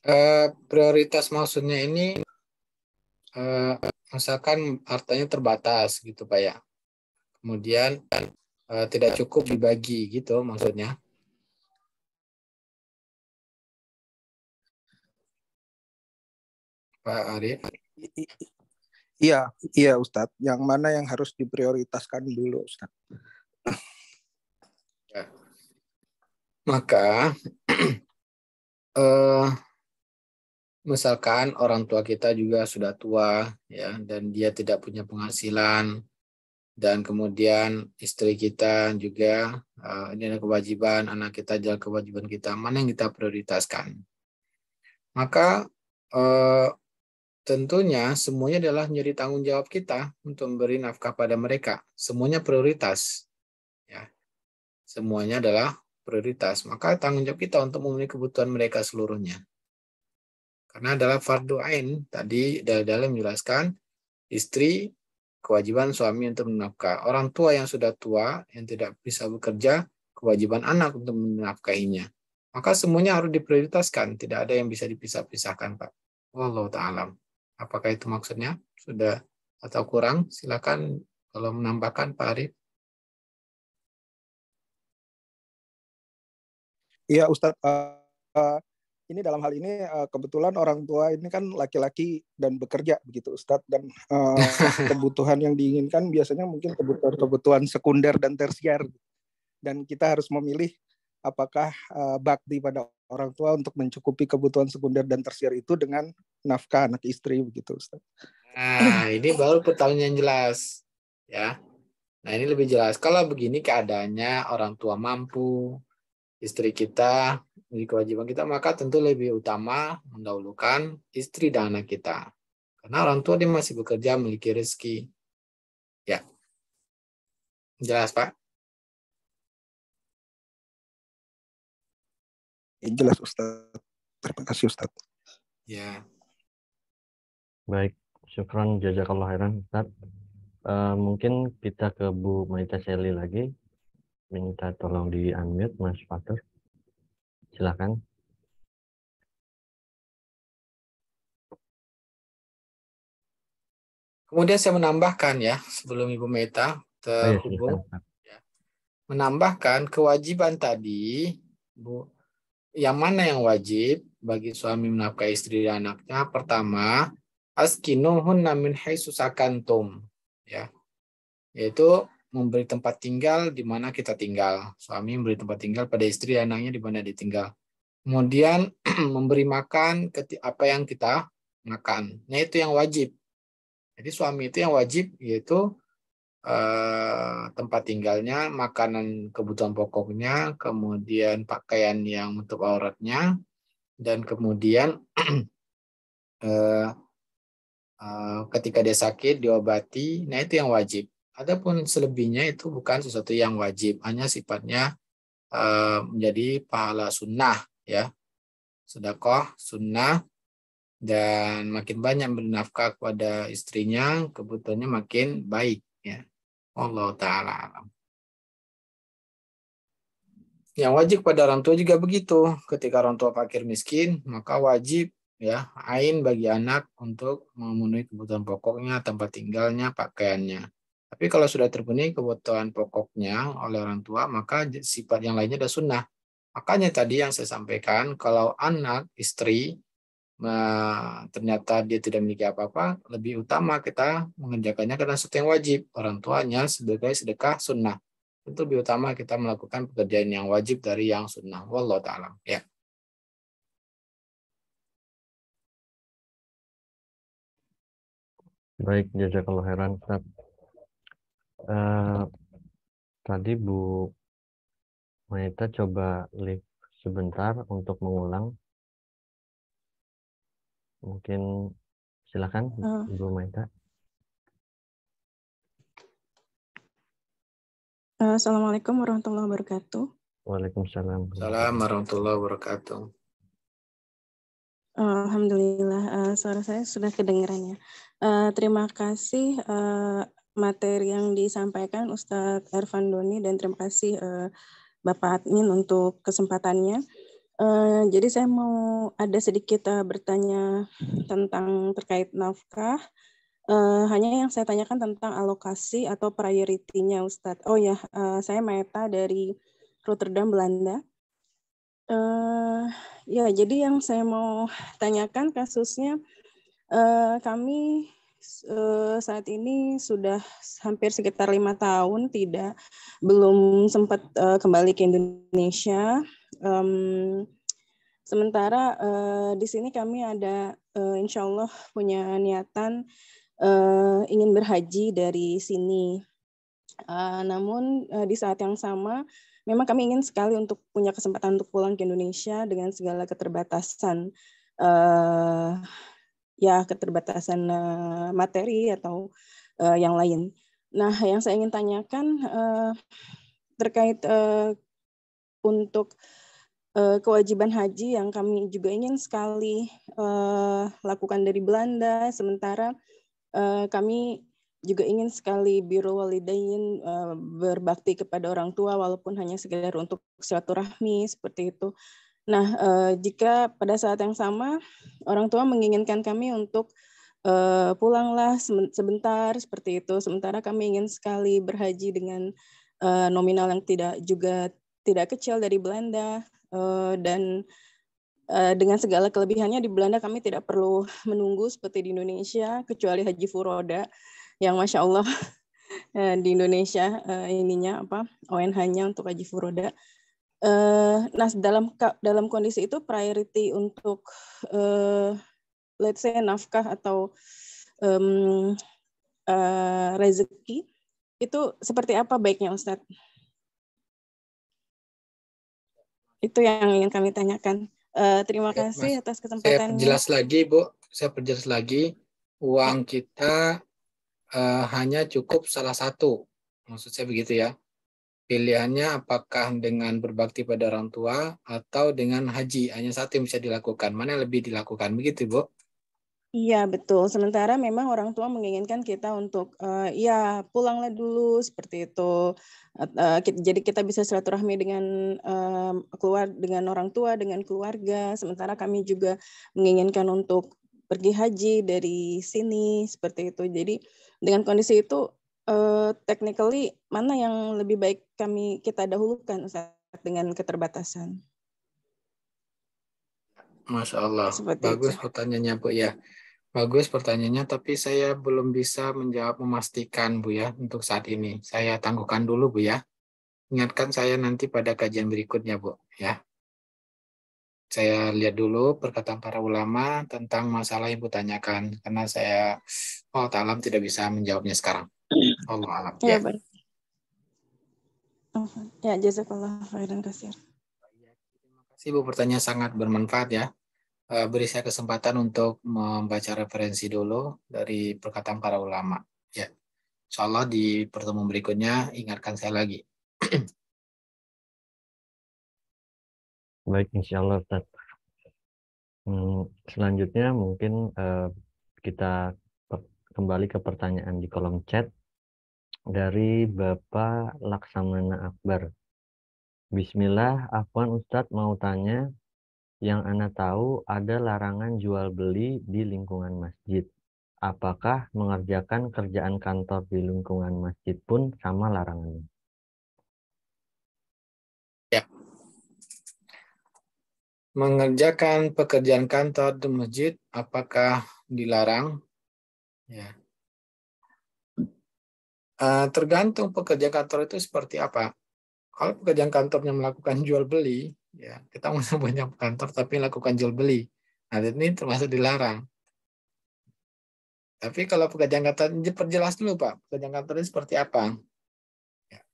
Uh, prioritas maksudnya ini uh, misalkan hartanya terbatas gitu Pak ya. Kemudian uh, tidak cukup dibagi gitu maksudnya. Pak Ari. Iya, iya Ustadz. Yang mana yang harus diprioritaskan dulu Ustadz? Ya. Maka (clears throat) eh, misalkan orang tua kita juga sudah tua ya dan dia tidak punya penghasilan dan kemudian istri kita juga uh, ini ada kewajiban anak kita jalan kewajiban kita mana yang kita prioritaskan maka uh, tentunya semuanya adalah menjadi tanggung jawab kita untuk memberi nafkah pada mereka semuanya prioritas ya semuanya adalah prioritas maka tanggung jawab kita untuk memenuhi kebutuhan mereka seluruhnya karena adalah fardu ain tadi dalil-dalil menjelaskan istri kewajiban suami untuk menafkah. Orang tua yang sudah tua yang tidak bisa bekerja kewajiban anak untuk menafkahinya. Maka semuanya harus diprioritaskan, tidak ada yang bisa dipisah-pisahkan, Pak. Allah taala. Apakah itu maksudnya? Sudah atau kurang? Silakan kalau menambahkan Pak Arif. Iya Ustadz, uh, uh, ini dalam hal ini uh, kebetulan orang tua ini kan laki-laki dan bekerja begitu Ustadz dan uh, (laughs) kebutuhan yang diinginkan biasanya mungkin kebutuhan-kebutuhan sekunder dan tersier dan kita harus memilih apakah uh, bakti pada orang tua untuk mencukupi kebutuhan sekunder dan tersier itu dengan nafkah anak istri begitu Ustadz. Nah, ini baru pertanyaan yang jelas ya. Nah, ini lebih jelas kalau begini keadaannya orang tua mampu, istri kita jadi kewajiban kita maka tentu lebih utama mendahulukan istri dan anak kita. Karena orang tua dia masih bekerja memiliki rezeki. Ya. Jelas, Pak? Ya, jelas, Ustaz. Terima kasih, Ustaz. Ya. Baik. syukran jazakallah khairan, Ustaz. Uh, eh, mungkin kita ke Bu Maita Seli lagi. Minta tolong di-unmute, Mas Fatur. Silakan. Kemudian saya menambahkan ya sebelum Ibu Meta oh iya, terhubung, oh, ya, menambahkan kewajiban tadi, Bu, yang mana yang wajib bagi suami menafkahi istri dan anaknya? Pertama, askinuhunna min haitsu ya. Yaitu memberi tempat tinggal di mana kita tinggal. Suami memberi tempat tinggal pada istri dan anaknya di mana ditinggal. Kemudian (clears throat) memberi makan apa yang kita makan. Nah itu yang wajib. Jadi suami itu yang wajib yaitu eh, tempat tinggalnya, makanan kebutuhan pokoknya, kemudian pakaian yang untuk auratnya, dan kemudian (clears throat) eh, eh, ketika dia sakit diobati. Nah itu yang wajib. Adapun selebihnya itu bukan sesuatu yang wajib, hanya sifatnya uh, menjadi pahala sunnah ya. Sedekah sunnah dan makin banyak bernafkah kepada istrinya, kebutuhannya makin baik ya. Allah taala alam. Yang wajib pada orang tua juga begitu. Ketika orang tua fakir miskin, maka wajib ya ain bagi anak untuk memenuhi kebutuhan pokoknya, tempat tinggalnya, pakaiannya. Tapi kalau sudah terpenuhi kebutuhan pokoknya oleh orang tua, maka sifat yang lainnya sudah sunnah. Makanya tadi yang saya sampaikan, kalau anak, istri, ternyata dia tidak memiliki apa-apa, lebih utama kita mengerjakannya karena sesuatu yang wajib. Orang tuanya sebagai sedekah sunnah. Itu lebih utama kita melakukan pekerjaan yang wajib dari yang sunnah. Wallah ta'ala. Ya. Baik, kalau heran. Eh, tadi Bu Maeta coba live sebentar untuk mengulang. Mungkin silakan uh. Bu Maeta. Eh, Assalamualaikum warahmatullahi wabarakatuh. Waalaikumsalam. Salam warahmatullahi wabarakatuh. Alhamdulillah, eh, suara saya sudah kedengarannya. terima kasih materi yang disampaikan Ustadz Ervan Doni dan terima kasih uh, Bapak Admin untuk kesempatannya. Uh, jadi saya mau ada sedikit uh, bertanya tentang terkait nafkah. Uh, hanya yang saya tanyakan tentang alokasi atau priority-nya Ustadz. Oh ya, uh, saya Meta dari Rotterdam, Belanda. Uh, ya, jadi yang saya mau tanyakan kasusnya uh, kami Eh, saat ini sudah hampir sekitar lima tahun tidak belum sempat uh, kembali ke Indonesia. Um, sementara uh, di sini kami ada uh, insya Allah punya niatan uh, ingin berhaji dari sini. Uh, namun uh, di saat yang sama memang kami ingin sekali untuk punya kesempatan untuk pulang ke Indonesia dengan segala keterbatasan. Uh, ya keterbatasan uh, materi atau uh, yang lain. Nah, yang saya ingin tanyakan uh, terkait uh, untuk uh, kewajiban haji yang kami juga ingin sekali uh, lakukan dari Belanda, sementara uh, kami juga ingin sekali Biro Walidain uh, berbakti kepada orang tua walaupun hanya sekedar untuk silaturahmi seperti itu. Nah, eh, jika pada saat yang sama orang tua menginginkan kami untuk eh, pulanglah sebentar seperti itu, sementara kami ingin sekali berhaji dengan eh, nominal yang tidak juga tidak kecil dari Belanda eh, dan eh, dengan segala kelebihannya di Belanda kami tidak perlu menunggu seperti di Indonesia kecuali Haji Furoda yang masya Allah (laughs) eh, di Indonesia eh, ininya apa ONH-nya untuk Haji Furoda Uh, nah dalam dalam kondisi itu priority untuk uh, let's say nafkah atau um, uh, rezeki itu seperti apa baiknya Ustadz? Itu yang ingin kami tanyakan. Uh, terima ya, kasih Mas, atas kesempatan Saya jelas lagi Bu, saya perjelas lagi uang ya. kita uh, hanya cukup salah satu, maksud saya begitu ya pilihannya apakah dengan berbakti pada orang tua atau dengan haji hanya satu yang bisa dilakukan mana yang lebih dilakukan begitu bu Iya betul. Sementara memang orang tua menginginkan kita untuk uh, ya pulanglah dulu seperti itu. Uh, eh, kita, jadi kita bisa silaturahmi dengan uh, keluar dengan orang tua, dengan keluarga. Sementara kami juga menginginkan untuk pergi haji dari sini seperti itu. Jadi dengan kondisi itu Uh, technically mana yang lebih baik kami kita dahulukan Ustaz dengan keterbatasan? Masya Allah, Seperti bagus itu. pertanyaannya Bu ya. Bagus pertanyaannya, tapi saya belum bisa menjawab memastikan Bu ya untuk saat ini. Saya tangguhkan dulu Bu ya. Ingatkan saya nanti pada kajian berikutnya Bu ya. Saya lihat dulu perkataan para ulama tentang masalah yang Bu tanyakan, karena saya, oh talam tidak bisa menjawabnya sekarang. Allah alam. Ya, ya. baik. Ya, jazakallah khairan kasir. Terima kasih Bu, pertanyaan sangat bermanfaat ya. Eh, beri saya kesempatan untuk membaca referensi dulu dari perkataan para ulama. Ya, insya Allah di pertemuan berikutnya ingatkan saya lagi. Baik, insya Allah Ustaz. Hmm, selanjutnya mungkin eh, kita kembali ke pertanyaan di kolom chat dari Bapak Laksamana Akbar. Bismillah, Afwan Ustadz mau tanya, yang Anda tahu ada larangan jual beli di lingkungan masjid. Apakah mengerjakan kerjaan kantor di lingkungan masjid pun sama larangannya? Ya. Mengerjakan pekerjaan kantor di masjid apakah dilarang? Ya. Eh, tergantung pekerja kantor itu seperti apa. Kalau pekerja kantornya melakukan jual beli, ya kita (laughs) mau banyak kantor tapi lakukan jual beli. Nah ini termasuk dilarang. Tapi kalau pekerja kantor, perjelas dulu Pak, pekerja kantor itu seperti apa? Ya.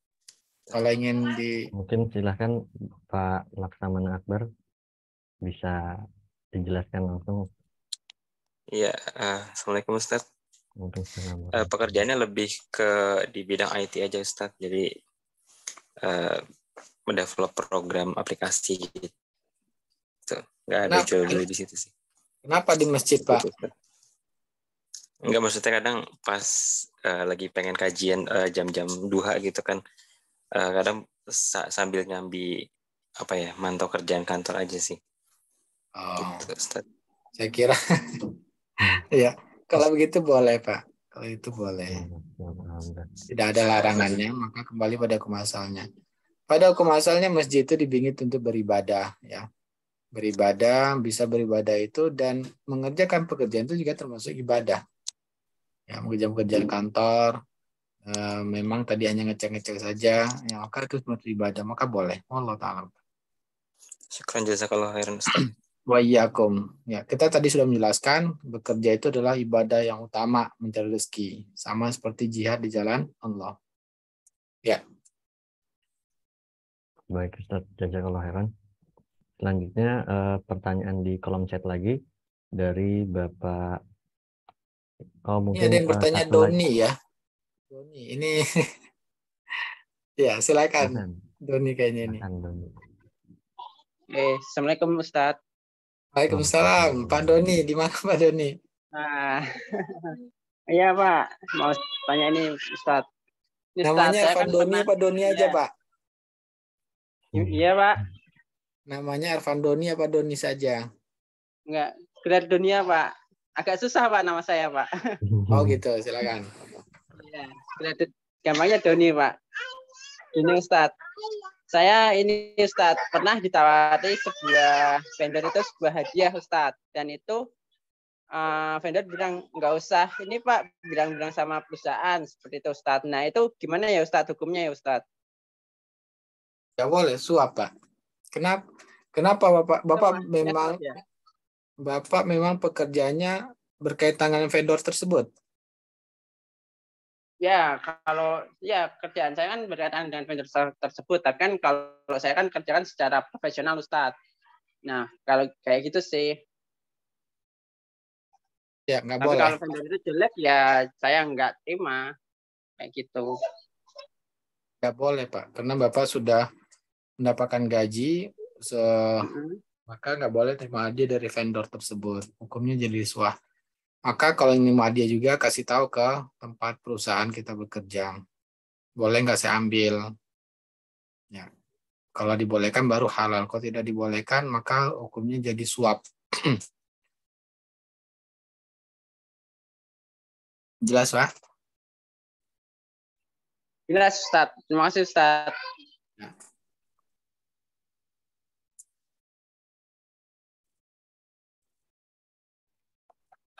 Kalau ingin di... Mungkin silahkan Pak Laksamana Akbar bisa dijelaskan langsung. Iya, uh, Assalamualaikum Ustaz uh, pekerjaannya lebih ke di bidang IT aja Ustaz. Jadi uh, mendevelop program aplikasi gitu. Enggak ada jual di situ sih. Kenapa di masjid, Pak? Enggak gitu, maksudnya kadang pas uh, lagi pengen kajian uh, jam-jam duha gitu kan uh, kadang sa sambil nyambi apa ya mantau kerjaan kantor aja sih. Oh. Gitu, Ustaz. Saya kira (laughs) ya kalau begitu boleh Pak. Kalau itu boleh. Ya, Tidak ada larangannya, maka kembali pada hukum asalnya. Pada hukum asalnya masjid itu dibingit untuk beribadah ya. Beribadah, bisa beribadah itu dan mengerjakan pekerjaan itu juga termasuk ibadah. Ya, mengerjakan pekerjaan kantor, e, memang tadi hanya ngecek-ngecek saja, ya maka itu termasuk ibadah, maka boleh. Allah taala. Syukran jazakallahu khairan Wa'iyakum. Ya, kita tadi sudah menjelaskan bekerja itu adalah ibadah yang utama mencari rezeki, sama seperti jihad di jalan Allah. Ya. Baik, Ustaz. Jazakallah heran. Selanjutnya eh, pertanyaan di kolom chat lagi dari Bapak Oh, mungkin ini ada yang eh, bertanya Doni ya. Doni, ini (laughs) ya silakan. Doni kayaknya ini. Eh, Assalamualaikum Ustadz. Waalaikumsalam. Pak Doni, di mana Pak Doni? Nah, (laughs) iya Pak, mau tanya ini Ustadz. Namanya Ustadz, Pak kan Doni, Pak Doni aja ya. Pak. Iya Pak. Namanya Arfan Doni apa Doni saja? Enggak, gelar dunia Pak. Agak susah Pak nama saya Pak. (laughs) Oh gitu, silakan. Iya, gelar gampangnya Doni Pak. ini Ustadz saya ini Ustadz pernah ditawari sebuah vendor itu sebuah hadiah Ustadz dan itu uh, vendor bilang nggak usah ini Pak bilang-bilang sama perusahaan seperti itu Ustadz. Nah itu gimana ya Ustadz hukumnya ya Ustadz? Ya boleh suap Pak. Kenapa? Kenapa Bapak Bapak itu ya, memang ya. Bapak memang pekerjaannya berkaitan dengan vendor tersebut? Ya, kalau ya kerjaan saya kan berkaitan dengan vendor tersebut, tapi kan kalau saya kan kerjaan secara profesional Ustaz. Nah, kalau kayak gitu sih. Ya, nggak boleh. kalau vendor itu jelek ya saya nggak terima. Kayak gitu. Nggak boleh, Pak. Karena Bapak sudah mendapatkan gaji, se mm -hmm. maka nggak boleh terima hadiah dari vendor tersebut. Hukumnya jadi suah. Maka kalau ini media juga kasih tahu ke tempat perusahaan kita bekerja. Boleh nggak saya ambil? Ya. Kalau dibolehkan baru halal. Kalau tidak dibolehkan maka hukumnya jadi suap. (clears throat) Jelas, Pak? Jelas, Ustaz. Terima kasih, Ustaz. Ya.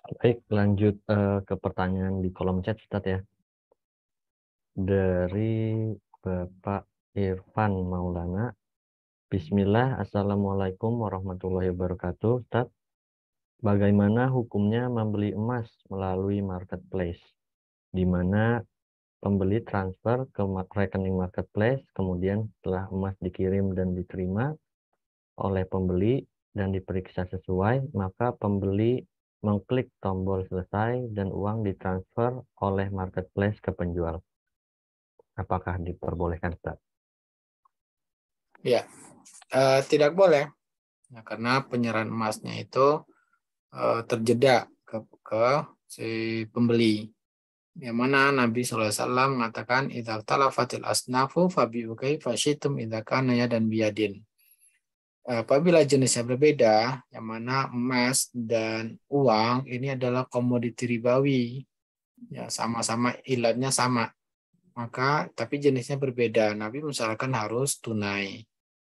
Baik, lanjut uh, ke pertanyaan di kolom chat, Ustaz ya. Dari Bapak Irfan Maulana. Bismillah, Assalamualaikum warahmatullahi wabarakatuh, Ustaz. Bagaimana hukumnya membeli emas melalui marketplace? Di mana pembeli transfer ke rekening marketplace, kemudian setelah emas dikirim dan diterima oleh pembeli dan diperiksa sesuai, maka pembeli mengklik tombol selesai dan uang ditransfer oleh marketplace ke penjual. Apakah diperbolehkan, Ustaz? Ya, uh, tidak boleh. Nah, karena penyerahan emasnya itu uh, terjeda ke, ke si pembeli. Yang mana Nabi SAW mengatakan, Idha talafatil asnafu fabi'ukai fasyitum idha kanaya dan biyadin. Eh, apabila jenisnya berbeda, yang mana emas dan uang ini adalah komoditi ribawi, ya sama-sama ilatnya sama, maka tapi jenisnya berbeda. Nabi misalkan harus tunai.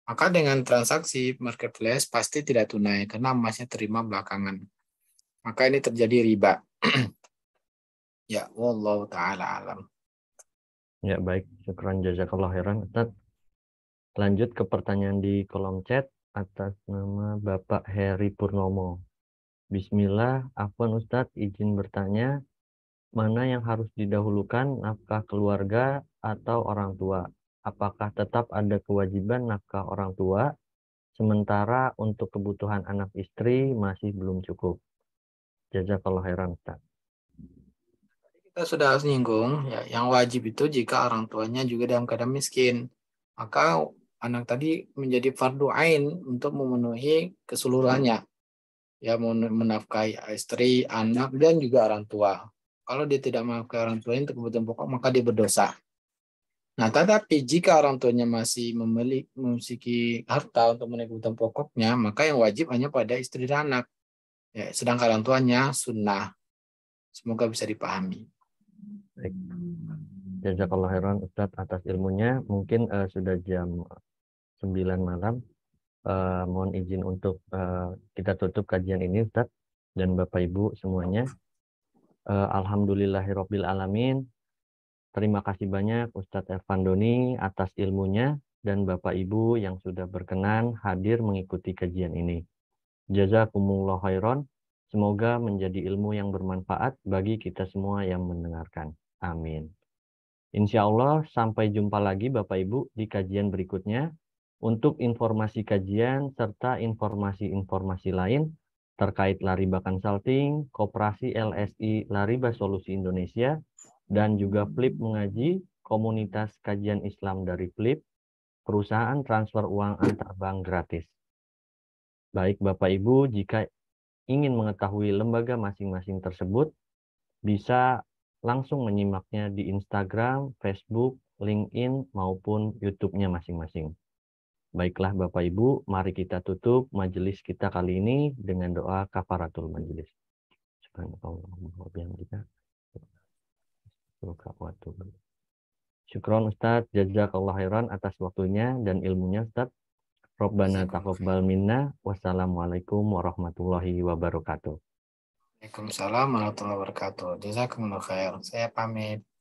Maka dengan transaksi marketplace pasti tidak tunai karena emasnya terima belakangan. Maka ini terjadi riba. (clears throat) ya, Allah taala alam. Ya, baik. Syukran jazakallah heran. Lanjut ke pertanyaan di kolom chat atas nama Bapak Heri Purnomo. Bismillah, Afwan Ustadz izin bertanya, mana yang harus didahulukan, nafkah keluarga atau orang tua? Apakah tetap ada kewajiban nafkah orang tua, sementara untuk kebutuhan anak istri masih belum cukup? Jazakallah heran, Ustadz. Kita sudah singgung, ya, yang wajib itu jika orang tuanya juga dalam keadaan miskin. Maka anak tadi menjadi fardu ain untuk memenuhi keseluruhannya. Ya menafkahi istri, anak dan juga orang tua. Kalau dia tidak menafkahi orang tua untuk kebutuhan pokok maka dia berdosa. Nah, tetapi jika orang tuanya masih memiliki, memiliki harta untuk memenuhi kebutuhan pokoknya, maka yang wajib hanya pada istri dan anak. Ya, sedangkan orang tuanya sunnah. Semoga bisa dipahami. Baik. Jazakallah khairan Ustaz atas ilmunya. Mungkin uh, sudah jam 9 malam. Uh, mohon izin untuk uh, kita tutup kajian ini Ustaz dan Bapak Ibu semuanya. Uh, eh, Alhamdulillahirabbil alamin. Terima kasih banyak Ustadz Ervan Doni atas ilmunya dan Bapak Ibu yang sudah berkenan hadir mengikuti kajian ini. Jazakumullah khairan. Semoga menjadi ilmu yang bermanfaat bagi kita semua yang mendengarkan. Amin. Insya Allah sampai jumpa lagi Bapak Ibu di kajian berikutnya untuk informasi kajian serta informasi-informasi lain terkait Lari Lariba Salting, Koperasi LSI Lari Lariba Solusi Indonesia, dan juga Flip Mengaji, Komunitas Kajian Islam dari Flip, perusahaan transfer uang antar bank gratis. Baik Bapak Ibu, jika ingin mengetahui lembaga masing-masing tersebut, bisa langsung menyimaknya di Instagram, Facebook, LinkedIn, maupun YouTube-nya masing-masing. Baiklah Bapak Ibu, mari kita tutup majelis kita kali ini dengan doa kafaratul majelis. Syukron Ustaz, jazakallah khairan atas waktunya dan ilmunya Ustaz. Robbana taqabbal minna. Wassalamualaikum warahmatullahi wabarakatuh. Waalaikumsalam warahmatullahi wabarakatuh. Jazakumullah khair. Saya pamit.